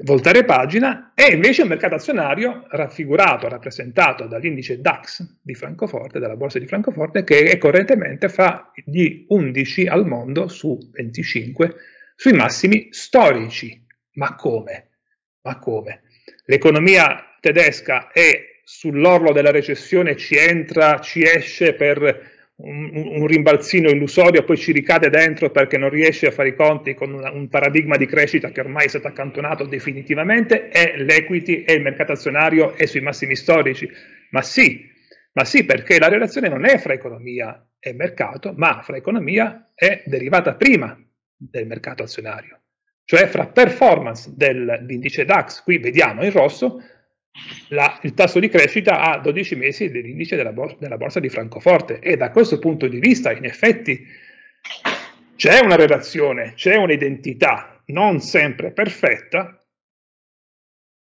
Voltare pagina è invece un mercato azionario raffigurato, rappresentato dall'indice DAX di Francoforte, dalla borsa di Francoforte, che è correntemente fra gli 11 al mondo su 25 sui massimi storici. Ma come? Ma come? L'economia tedesca è sull'orlo della recessione, ci entra, ci esce per un, un, rimbalzino illusorio, poi ci ricade dentro perché non riesce a fare i conti con una, un paradigma di crescita che ormai è stato accantonato definitivamente, è l'equity, e il mercato azionario, è sui massimi storici. Ma sì, ma sì, perché la relazione non è fra economia e mercato, ma fra economia e derivata prima del mercato azionario, cioè fra performance dell'indice DAX, qui vediamo in rosso, la, il tasso di crescita a 12 mesi dell'indice della, bor- della borsa di Francoforte e da questo punto di vista in effetti c'è una relazione, c'è un'identità non sempre perfetta,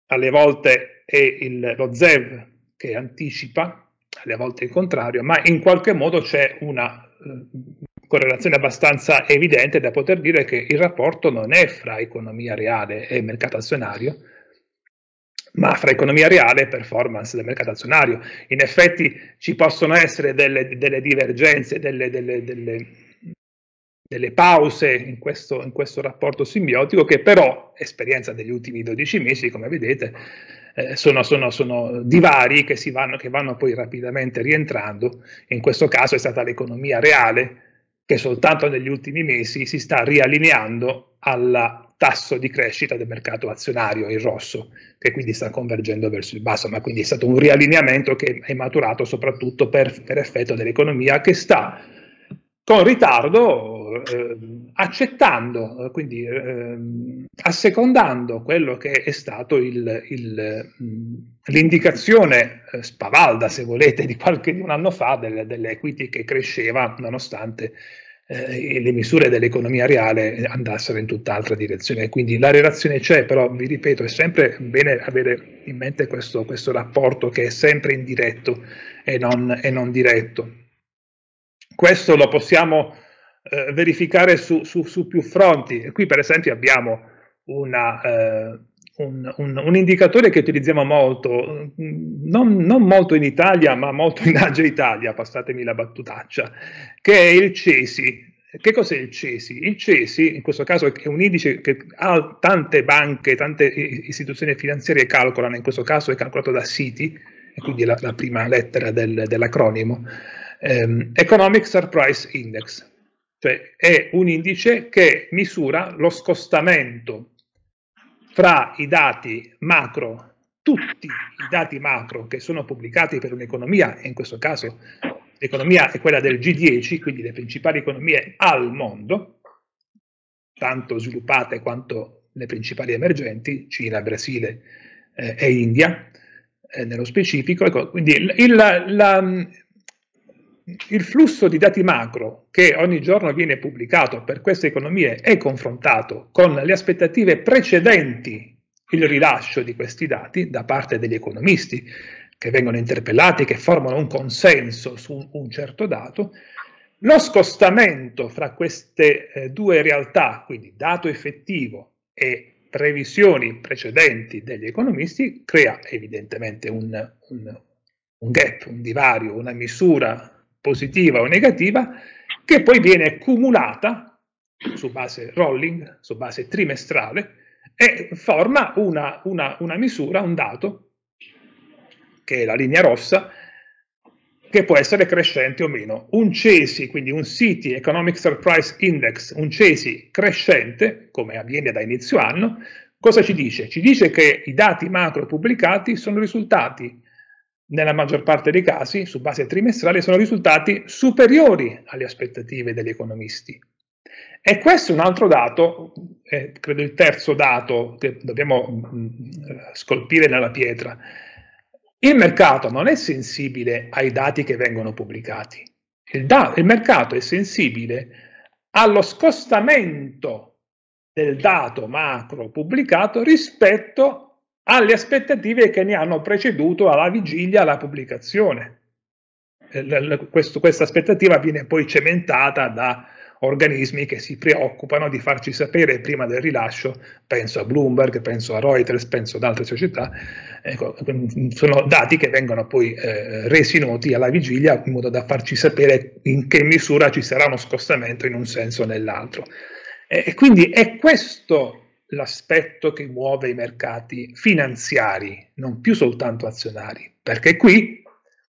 alle volte è il, lo ZEV che anticipa, alle volte il contrario, ma in qualche modo c'è una eh, correlazione abbastanza evidente da poter dire che il rapporto non è fra economia reale e mercato azionario, ma fra economia reale e performance del mercato azionario. In effetti ci possono essere delle, delle divergenze, delle, delle, delle, pause in questo, in questo rapporto simbiotico che però, esperienza degli ultimi 12 mesi, come vedete, eh, sono, sono, sono, divari che, vanno, che vanno poi rapidamente rientrando. In questo caso è stata l'economia reale che soltanto negli ultimi mesi si sta riallineando alla tasso di crescita del mercato azionario in rosso, che quindi sta convergendo verso il basso, ma quindi è stato un riallineamento che è maturato soprattutto per, per effetto dell'economia che sta con ritardo ehm, eh, accettando, quindi eh, assecondando quello che è stato il, il, l'indicazione eh, spavalda, se volete, di qualche di un anno fa delle, dell'equity che cresceva nonostante eh, le misure dell'economia reale andassero in tutt'altra direzione. Quindi la relazione c'è, però vi ripeto, è sempre bene avere in mente questo, questo rapporto che è sempre indiretto e non, e non diretto. Questo lo possiamo eh, verificare su, su, su, più fronti. Qui per esempio abbiamo una... Eh, un, un, un, indicatore che utilizziamo molto, non, non, molto in Italia, ma molto in Agia Italia, passatemi la battutaccia, che è il CESI. Che cos'è il CESI? Il CESI, in questo caso, è un indice che tante banche, tante istituzioni finanziarie calcolano, in questo caso è calcolato da Citi, e quindi è la, la prima lettera del, dell'acronimo, ehm, Economic Surprise Index, cioè è un indice che misura lo scostamento fra i dati macro, tutti i dati macro che sono pubblicati per un'economia, e in questo caso l'economia è quella del G10, quindi le principali economie al mondo, tanto sviluppate quanto le principali emergenti, Cina, Brasile eh, e India, eh, nello specifico. Ecco, quindi il, il, la, il flusso di dati macro che ogni giorno viene pubblicato per queste economie è confrontato con le aspettative precedenti il rilascio di questi dati da parte degli economisti che vengono interpellati, che formano un consenso su un certo dato, lo scostamento fra queste eh, due realtà, quindi dato effettivo e previsioni precedenti degli economisti, crea evidentemente un, un, un gap, un divario, una misura positiva o negativa, che poi viene accumulata su base rolling, su base trimestrale, e forma una, una, una misura, un dato, che è la linea rossa, che può essere crescente o meno. Un CESI, quindi un City Economic Surprise Index, un CESI crescente, come avviene da inizio anno, cosa ci dice? Ci dice che i dati macro pubblicati sono risultati nella maggior parte dei casi, su base trimestrale, sono risultati superiori alle aspettative degli economisti. E questo è un altro dato, eh, credo il terzo dato che dobbiamo mh, mm, mm, scolpire nella pietra. Il mercato non è sensibile ai dati che vengono pubblicati. Il, da- il mercato è sensibile allo scostamento del dato macro pubblicato rispetto alle aspettative che ne hanno preceduto alla vigilia la pubblicazione. Eh, questa aspettativa viene poi cementata da organismi che si preoccupano di farci sapere prima del rilascio, penso a Bloomberg, penso a Reuters, penso ad altre società, ecco, sono dati che vengono poi eh, resi noti alla vigilia in modo da farci sapere in che misura ci sarà uno scostamento in un senso o nell'altro. e quindi è questo l'aspetto che muove i mercati finanziari, non più soltanto azionari, perché qui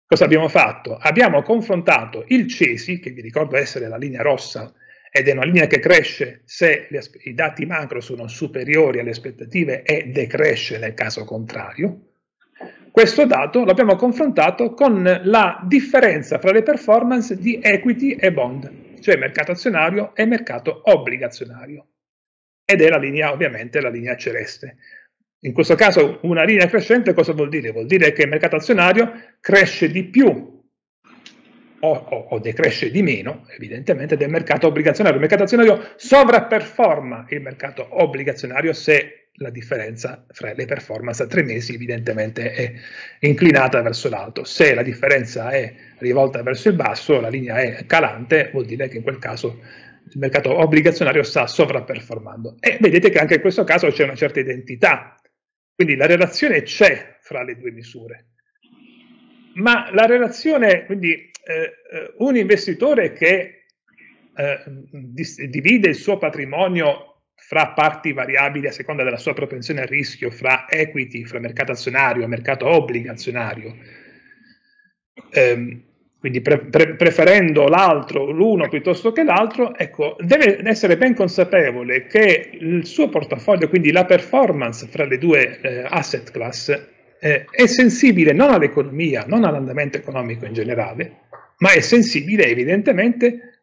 cosa abbiamo fatto? Abbiamo confrontato il CESI, che vi ricordo essere la linea rossa ed è una linea che cresce se le, i dati macro sono superiori alle aspettative e decresce nel caso contrario. Questo dato l'abbiamo confrontato con la differenza fra le performance di equity e bond, cioè mercato azionario e mercato obbligazionario ed è la linea ovviamente la linea celeste. In questo caso una linea crescente cosa vuol dire? Vuol dire che il mercato azionario cresce di più o, o, o, decresce di meno, evidentemente, del mercato obbligazionario. Il mercato azionario sovraperforma il mercato obbligazionario se la differenza fra le performance a tre mesi evidentemente è inclinata verso l'alto. Se la differenza è rivolta verso il basso, la linea è calante, vuol dire che in quel caso il mercato obbligazionario sta sovraperformando. E vedete che anche in questo caso c'è una certa identità, quindi la relazione c'è fra le due misure. Ma la relazione, quindi eh, eh un investitore che eh, divide il suo patrimonio fra parti variabili a seconda della sua propensione al rischio, fra equity, fra mercato azionario e mercato obbligazionario, ehm, quindi pre- pre- preferendo l'altro, l'uno piuttosto che l'altro, ecco, deve essere ben consapevole che il suo portafoglio, quindi la performance fra le due eh, asset class, eh, è sensibile non all'economia, non all'andamento economico in generale, ma è sensibile evidentemente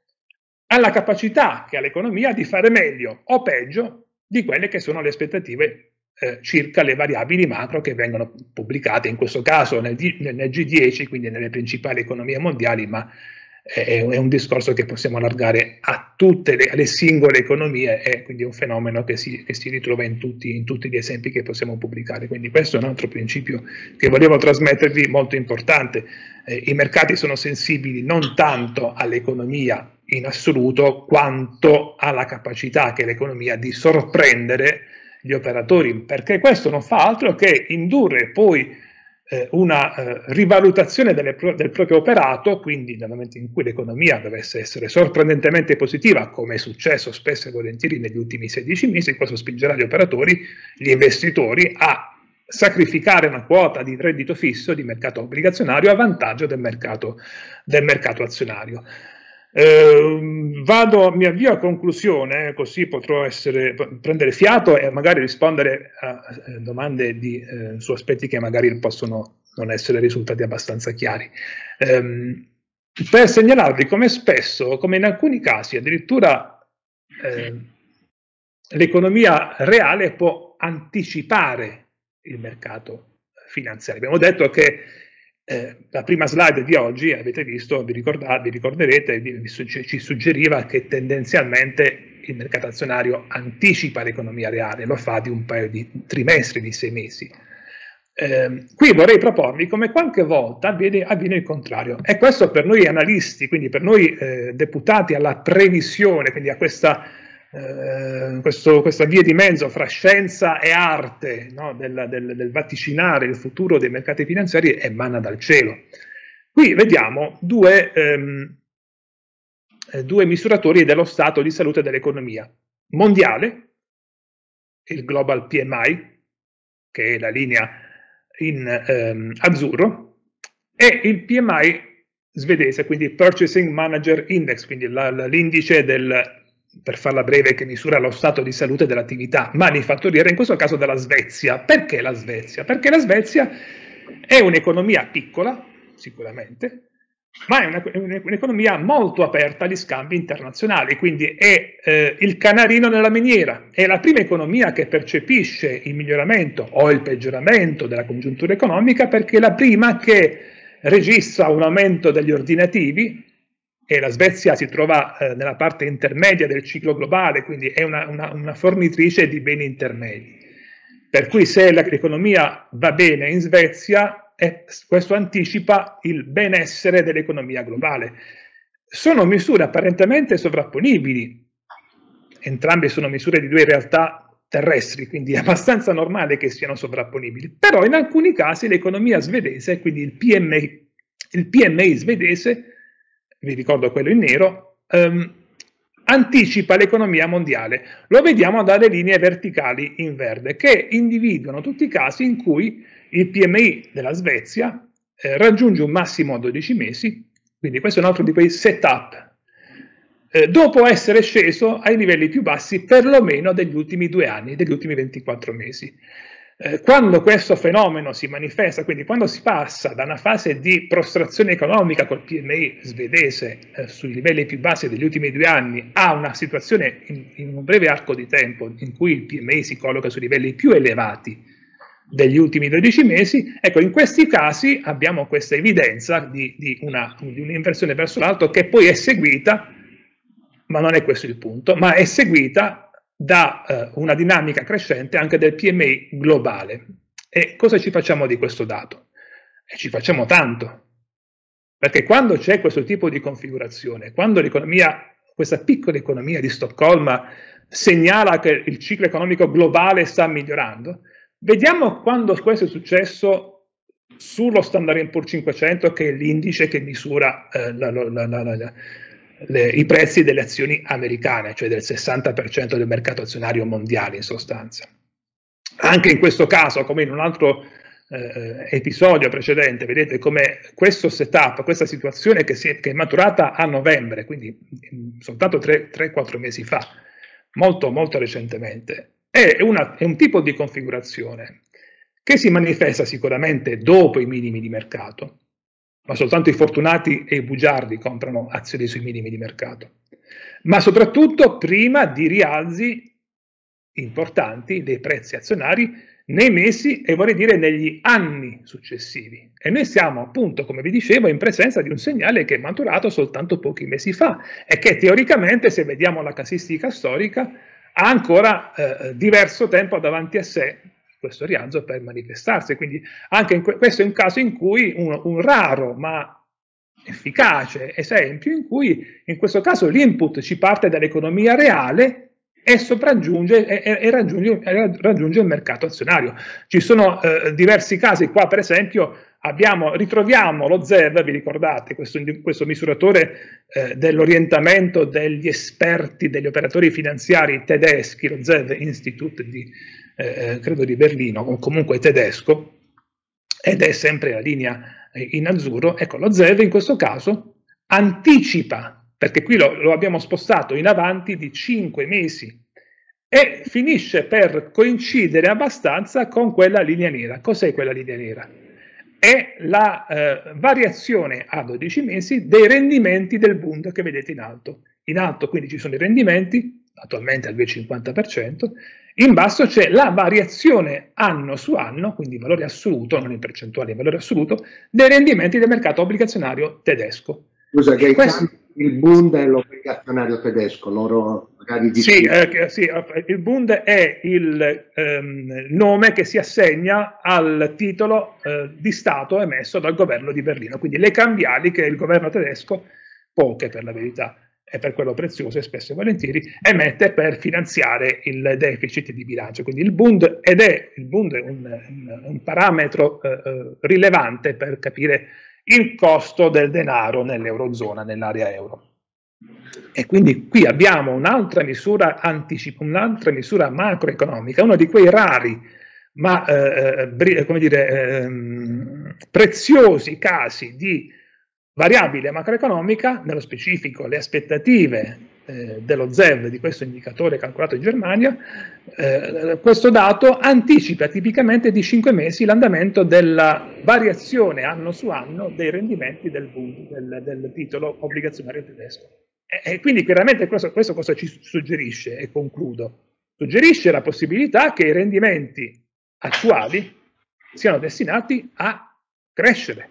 alla capacità che ha l'economia di fare meglio o peggio di quelle che sono le aspettative eh, circa le variabili macro che vengono pubblicate in questo caso nel, nel G10, quindi nelle principali economie mondiali, ma eh, è, è un discorso che possiamo allargare a tutte le, alle singole economie e quindi è un fenomeno che si, che si ritrova in tutti, in tutti, gli esempi che possiamo pubblicare. Quindi questo è un altro principio che volevo trasmettervi molto importante. Eh, I mercati sono sensibili non tanto all'economia in assoluto quanto alla capacità che l'economia di sorprendere gli operatori, perché questo non fa altro che indurre poi eh, una eh, rivalutazione pro del proprio operato, quindi nel momento in cui l'economia dovesse essere sorprendentemente positiva, come è successo spesso e volentieri negli ultimi 16 mesi, questo spingerà gli operatori, gli investitori a sacrificare una quota di reddito fisso di mercato obbligazionario a vantaggio del mercato, del mercato azionario. Eh, vado, mi avvio a conclusione, eh, così potrò essere, prendere fiato e magari rispondere a eh, domande di, eh, su aspetti che magari possono non essere risultati abbastanza chiari. Eh, per segnalarvi come spesso, come in alcuni casi, addirittura ehm, l'economia reale può anticipare il mercato finanziario. Abbiamo detto che eh, la prima slide di oggi, avete visto, vi, vi ricorderete, vi, ci suggeriva che tendenzialmente il mercato azionario anticipa l'economia reale, lo fa di un paio di trimestri, di sei mesi. Eh, qui vorrei proporvi come qualche volta avviene, avviene, il contrario e questo per noi analisti, quindi per noi eh, deputati alla previsione, quindi a questa eh, questo, questa via di mezzo fra scienza e arte no? del, del, del, vaticinare il futuro dei mercati finanziari emana dal cielo. Qui vediamo due, ehm, eh, due misuratori dello stato di salute dell'economia mondiale, il Global PMI, che è la linea in ehm, azzurro, e il PMI svedese, quindi Purchasing Manager Index, quindi l'indice del per farla breve, che misura lo stato di salute dell'attività manifatturiera, in questo caso della Svezia. Perché la Svezia? Perché la Svezia è un'economia piccola, sicuramente, ma è un'economia molto aperta agli scambi internazionali, quindi è eh, il canarino nella miniera, è la prima economia che percepisce il miglioramento o il peggioramento della congiuntura economica perché è la prima che registra un aumento degli ordinativi e la Svezia si trova eh, nella parte intermedia del ciclo globale, quindi è una, una, una fornitrice di beni intermedi. Per cui se l'economia va bene in Svezia, è, questo anticipa il benessere dell'economia globale. Sono misure apparentemente sovrapponibili, entrambe sono misure di due realtà terrestri, quindi è abbastanza normale che siano sovrapponibili, però in alcuni casi l'economia svedese, quindi il, PM, il PMI svedese, vi ricordo quello in nero, ehm, anticipa l'economia mondiale. Lo vediamo dalle linee verticali in verde, che individuano tutti i casi in cui il PMI della Svezia eh, raggiunge un massimo a 12 mesi, quindi questo è un altro di quei setup, eh, dopo essere sceso ai livelli più bassi perlomeno degli ultimi due anni, degli ultimi 24 mesi. Eh, quando questo fenomeno si manifesta, quindi quando si passa da una fase di prostrazione economica col PMI svedese eh, sui livelli più bassi degli ultimi due anni a una situazione in, in, un breve arco di tempo in cui il PMI si colloca sui livelli più elevati degli ultimi 12 mesi, ecco in questi casi abbiamo questa evidenza di, di, una, di un'inversione verso l'alto che poi è seguita, ma non è questo il punto, ma è seguita da eh, una dinamica crescente anche del PMI globale. E cosa ci facciamo di questo dato? E ci facciamo tanto, perché quando c'è questo tipo di configurazione, quando l'economia, questa piccola economia di Stoccolma segnala che il ciclo economico globale sta migliorando, vediamo quando questo è successo sullo Standard Poor's 500, che è l'indice che misura eh, la, la, la, le, i prezzi delle azioni americane, cioè del 60% del mercato azionario mondiale in sostanza. Anche in questo caso, come in un altro eh, episodio precedente, vedete come questo setup, questa situazione che, si è, che è maturata a novembre, quindi mm, soltanto 3-4 mesi fa, molto molto recentemente, è, una, è un tipo di configurazione che si manifesta sicuramente dopo i minimi di mercato, ma soltanto i fortunati e i bugiardi comprano azioni sui minimi di mercato, ma soprattutto prima di rialzi importanti dei prezzi azionari nei mesi e vorrei dire negli anni successivi. E noi siamo appunto, come vi dicevo, in presenza di un segnale che è maturato soltanto pochi mesi fa e che teoricamente, se vediamo la casistica storica, ha ancora eh, diverso tempo davanti a sé questo rialzo per manifestarsi. Quindi anche que questo è un caso in cui uno, un raro ma efficace esempio in cui in questo caso l'input ci parte dall'economia reale e, e, e, raggiunge, raggiunge, il mercato azionario. Ci sono eh, diversi casi qua, per esempio, abbiamo, ritroviamo lo ZEV, vi ricordate, questo, questo misuratore eh, dell'orientamento degli esperti, degli operatori finanziari tedeschi, lo ZEV Institute di, eh, eh, credo di Berlino, o comunque tedesco, ed è sempre la linea in azzurro. Ecco, lo ZEV in questo caso anticipa, perché qui lo, lo abbiamo spostato in avanti di 5 mesi e finisce per coincidere abbastanza con quella linea nera. Cos'è quella linea nera? È la eh, variazione a 12 mesi dei rendimenti del Bund che vedete in alto. In alto quindi ci sono i rendimenti, attualmente al 2,50%, in basso c'è la variazione anno su anno, quindi in valore assoluto, non in percentuale, in valore assoluto, dei rendimenti del mercato obbligazionario tedesco. Scusa, che questo... il Bund è l'obbligazionario tedesco, loro magari dicono... Sì, eh, sì, il Bund è il ehm, nome che si assegna al titolo eh, di Stato emesso dal governo di Berlino, quindi le cambiali che il governo tedesco, poche per la verità, è per quello prezioso e spesso e volentieri emette per finanziare il deficit di bilancio. Quindi il Bund, ed è, il Bund è un, un, parametro eh, eh, rilevante per capire il costo del denaro nell'eurozona, nell'area euro. E quindi qui abbiamo un'altra misura, anticipo, un'altra misura macroeconomica, uno di quei rari ma eh, eh dire, eh, preziosi casi di variabile macroeconomica, nello specifico le aspettative eh, dello ZEV, di questo indicatore calcolato in Germania, eh, questo dato anticipa tipicamente di 5 mesi l'andamento della variazione anno su anno dei rendimenti del, Bund, del, del titolo obbligazionario tedesco. E, e quindi chiaramente questo, questo cosa ci suggerisce, e concludo, suggerisce la possibilità che i rendimenti attuali siano destinati a crescere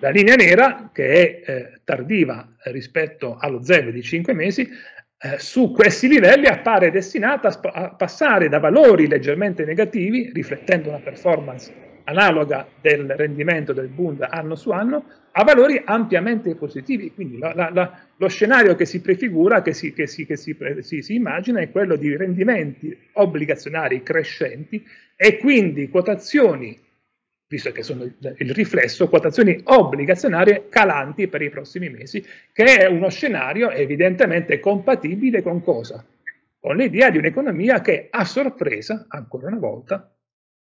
la linea nera, che è eh, tardiva rispetto allo zero di 5 mesi, eh, su questi livelli appare destinata a, a, passare da valori leggermente negativi, riflettendo una performance analoga del rendimento del Bund anno su anno, a valori ampiamente positivi. Quindi la, la, la, lo scenario che si prefigura, che, si, che, si, che si, si, immagina, è quello di rendimenti obbligazionari crescenti e quindi quotazioni visto che sono il riflesso, quotazioni obbligazionarie calanti per i prossimi mesi, che è uno scenario evidentemente compatibile con cosa? Con l'idea di un'economia che a sorpresa, ancora una volta,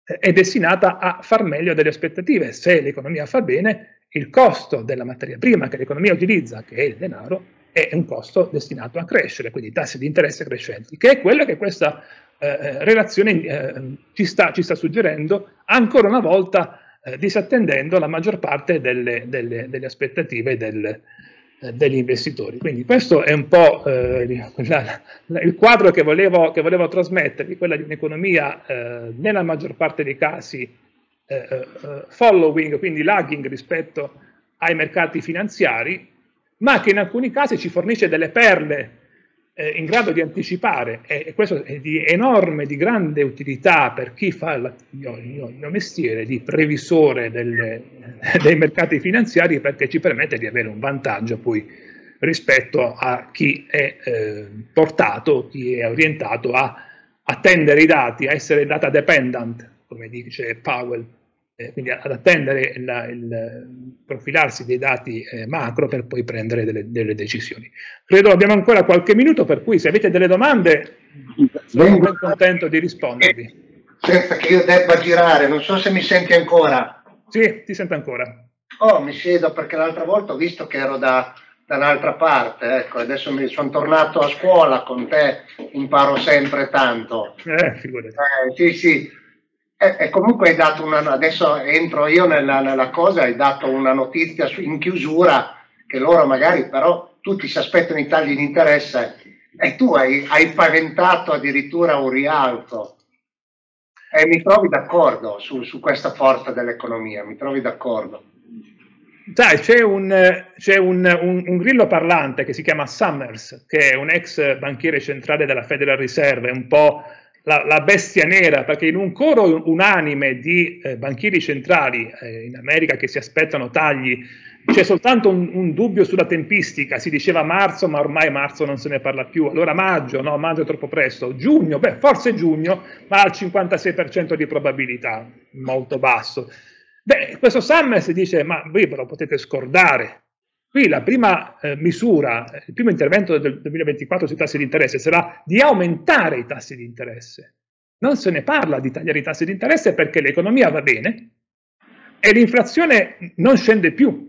eh, è destinata a far meglio delle aspettative. Se l'economia fa bene, il costo della materia prima che l'economia utilizza, che è il denaro, è un costo destinato a crescere, quindi tassi di interesse crescenti, che è quello che questa eh, eh, relazione eh, ci, sta, ci, sta, suggerendo, ancora una volta eh, disattendendo la maggior parte delle, delle, delle aspettative del, eh, degli investitori. Quindi questo è un po' la, la, il quadro che volevo, che volevo, trasmettervi, quella di un'economia nella maggior parte dei casi following, quindi lagging rispetto ai mercati finanziari, ma che in alcuni casi ci fornisce delle perle eh, in grado di anticipare, e questo è di enorme, di grande utilità per chi fa la, io, io, il mio, mestiere di previsore del, dei mercati finanziari perché ci permette di avere un vantaggio poi rispetto a chi è eh, portato, chi è orientato a attendere i dati, a essere data dependent, come dice Powell eh, quindi ad attendere la, il profilarsi dei dati eh, macro per poi prendere delle, delle, decisioni. Credo abbiamo ancora qualche minuto, per cui se avete delle domande sono ben contento di rispondervi. Senza che io debba girare, non so se mi senti ancora. Sì, ti sento ancora. Oh, mi siedo perché l'altra volta ho visto che ero da, da un'altra parte, ecco, adesso mi sono tornato a scuola con te, imparo sempre tanto. Eh, figurati. Eh, sì, sì, e, eh, e eh, comunque hai dato una, adesso entro io nella, nella cosa, hai dato una notizia su, in chiusura che loro magari però tutti si aspettano i tagli di interesse e tu hai, hai paventato addirittura un rialzo. E mi trovi d'accordo su, su questa forza dell'economia, mi trovi d'accordo. Dai, c'è, un, c'è un, un, un, grillo parlante che si chiama Summers, che è un ex banchiere centrale della Federal Reserve, un po' la, la, bestia nera, perché in un coro unanime di eh, banchieri centrali eh, in America che si aspettano tagli, c'è soltanto un, un, dubbio sulla tempistica, si diceva marzo, ma ormai marzo non se ne parla più, allora maggio, no, maggio è troppo presto, giugno, beh, forse giugno, ma al 56% di probabilità, molto basso. Beh, questo Summers dice, ma voi ve lo potete scordare, Qui la prima eh, misura, il primo intervento del 2024 sui tassi di interesse sarà di aumentare i tassi di interesse. Non se ne parla di tagliare i tassi di interesse perché l'economia va bene e l'inflazione non scende più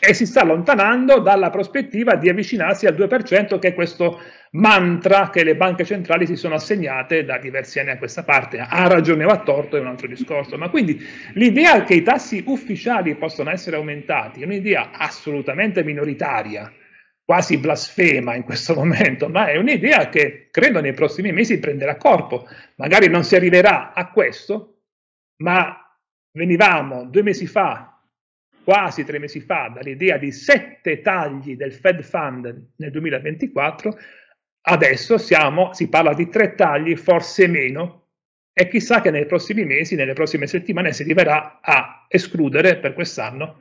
e si sta allontanando dalla prospettiva di avvicinarsi al 2%, che è questo mantra che le banche centrali si sono assegnate da diversi anni a questa parte. Ha ragione o ha torto è un altro discorso. Ma quindi l'idea che i tassi ufficiali possano essere aumentati è un'idea assolutamente minoritaria, quasi blasfema in questo momento, ma è un'idea che credo nei prossimi mesi prenderà corpo. Magari non si arriverà a questo, ma venivamo due mesi fa quasi tre mesi fa dall'idea di sette tagli del Fed Fund nel 2024, adesso siamo, si parla di tre tagli, forse meno, e chissà che nei prossimi mesi, nelle prossime settimane si arriverà a escludere per quest'anno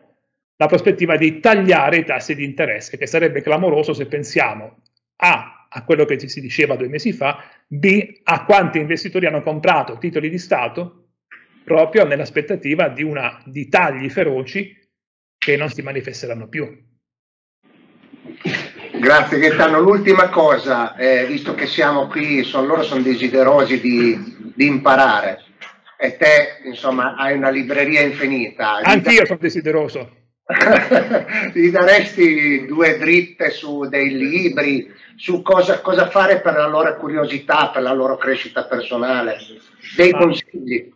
la prospettiva di tagliare i tassi di interesse, che sarebbe clamoroso se pensiamo a, a quello che ci si diceva due mesi fa, b a quanti investitori hanno comprato titoli di Stato proprio nell'aspettativa di, una, di tagli feroci che non si manifesteranno più. Grazie Gaetano. L'ultima cosa, eh, visto che siamo qui, son, loro sono desiderosi di, di, imparare e te, insomma, hai una libreria infinita. Anch'io sono desideroso. Gli daresti due dritte su dei libri, su cosa, cosa, fare per la loro curiosità, per la loro crescita personale, dei Ma, consigli.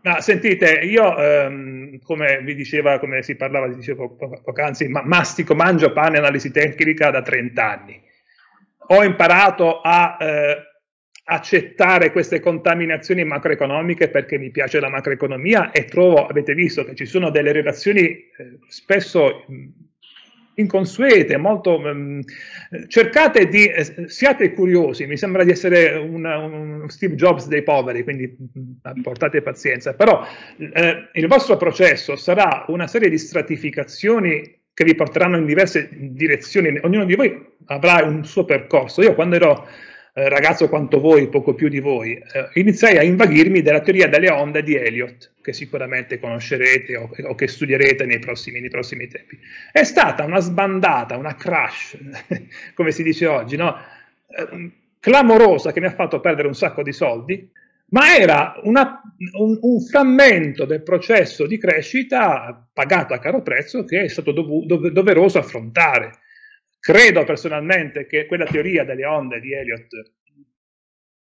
Ma, sentite, io... Ehm come vi diceva, come si parlava, dicevo poc'anzi, ma mastico, mangio pane analisi tecnica da 30 anni. Ho imparato a eh, accettare queste contaminazioni macroeconomiche perché mi piace la macroeconomia e trovo, avete visto, che ci sono delle relazioni eh, spesso mh, inconsuete, molto, mm, cercate di, eh, siate curiosi, mi sembra di essere una, un Steve Jobs dei poveri, quindi mm, mm, portate pazienza, però eh, il vostro processo sarà una serie di stratificazioni che vi porteranno in diverse direzioni, ognuno di voi avrà un suo percorso. Io quando ero eh, ragazzo quanto voi, poco più di voi, eh, iniziai a invaghirmi della teoria delle onde di Elliott, che sicuramente conoscerete o, o che studierete nei prossimi, nei prossimi, tempi. È stata una sbandata, una crash, come si dice oggi, no? Ehm, clamorosa che mi ha fatto perdere un sacco di soldi, ma era una, un, un, frammento del processo di crescita pagato a caro prezzo che è stato dovu, dov, doveroso affrontare. Credo personalmente che quella teoria delle onde di Elliott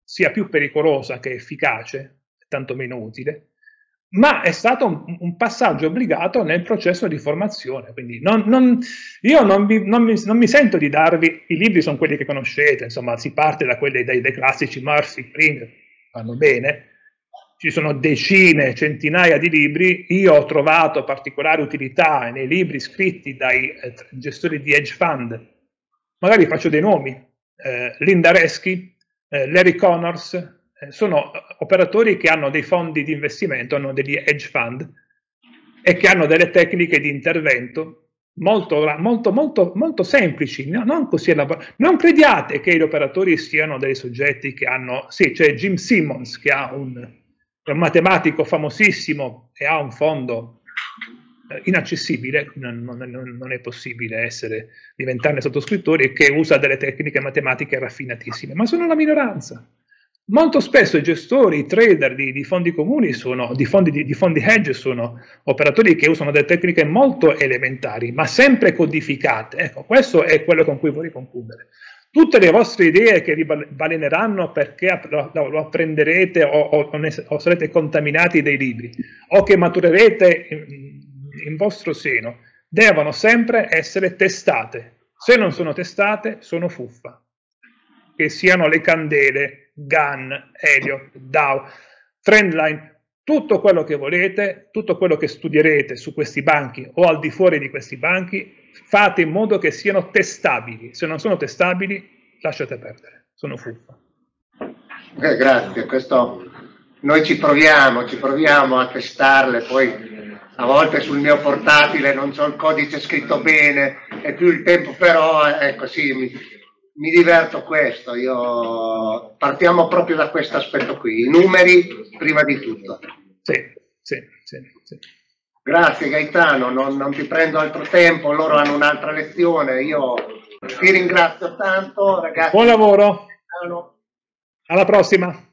sia più pericolosa che efficace, tanto meno utile, ma è stato un, un, passaggio obbligato nel processo di formazione. Quindi non, non, io non, vi, mi, non, mi, sento di darvi, i libri sono quelli che conoscete, insomma si parte da quelli dei, dai classici Murphy, Pring, vanno bene, ci sono decine, centinaia di libri, io ho trovato particolare utilità nei libri scritti dai eh, gestori di hedge fund, magari faccio dei nomi, eh, Linda Reschi, eh, Larry Connors, eh, sono eh, operatori che hanno dei fondi di investimento, hanno degli hedge fund e che hanno delle tecniche di intervento molto, molto, molto, molto semplici, no, non così elaborate. Non crediate che gli operatori siano dei soggetti che hanno, sì, c'è Jim Simmons che ha un un matematico famosissimo e ha un fondo eh, inaccessibile, non, non, non, è possibile essere, diventare sottoscrittori e che usa delle tecniche matematiche raffinatissime, ma sono la minoranza. Molto spesso i gestori, i trader di, di fondi comuni, sono, di, fondi, di, di fondi hedge, sono operatori che usano delle tecniche molto elementari, ma sempre codificate. Ecco, questo è quello con cui vorrei concludere tutte le vostre idee che vi baleneranno perché lo, apprenderete o, o, o sarete contaminati dai libri o che maturerete in, in vostro seno devono sempre essere testate. Se non sono testate, sono fuffa. Che siano le candele, GAN, Elio, DAO, Trendline, tutto quello che volete, tutto quello che studierete su questi banchi o al di fuori di questi banchi fate in modo che siano testabili. Se non sono testabili, lasciate perdere. Sono fuffa. Eh, grazie, questo noi ci proviamo, ci proviamo a testarle, poi a volte sul mio portatile non so il codice scritto bene è più il tempo però, eh, ecco sì, mi, mi diverto questo, io partiamo proprio da questo aspetto qui, i numeri prima di tutto. Sì, sì, sì. sì. Grazie Gaetano, non, non ti prendo altro tempo, loro hanno un'altra lezione, io ti ringrazio tanto ragazzi. Buon lavoro, alla prossima.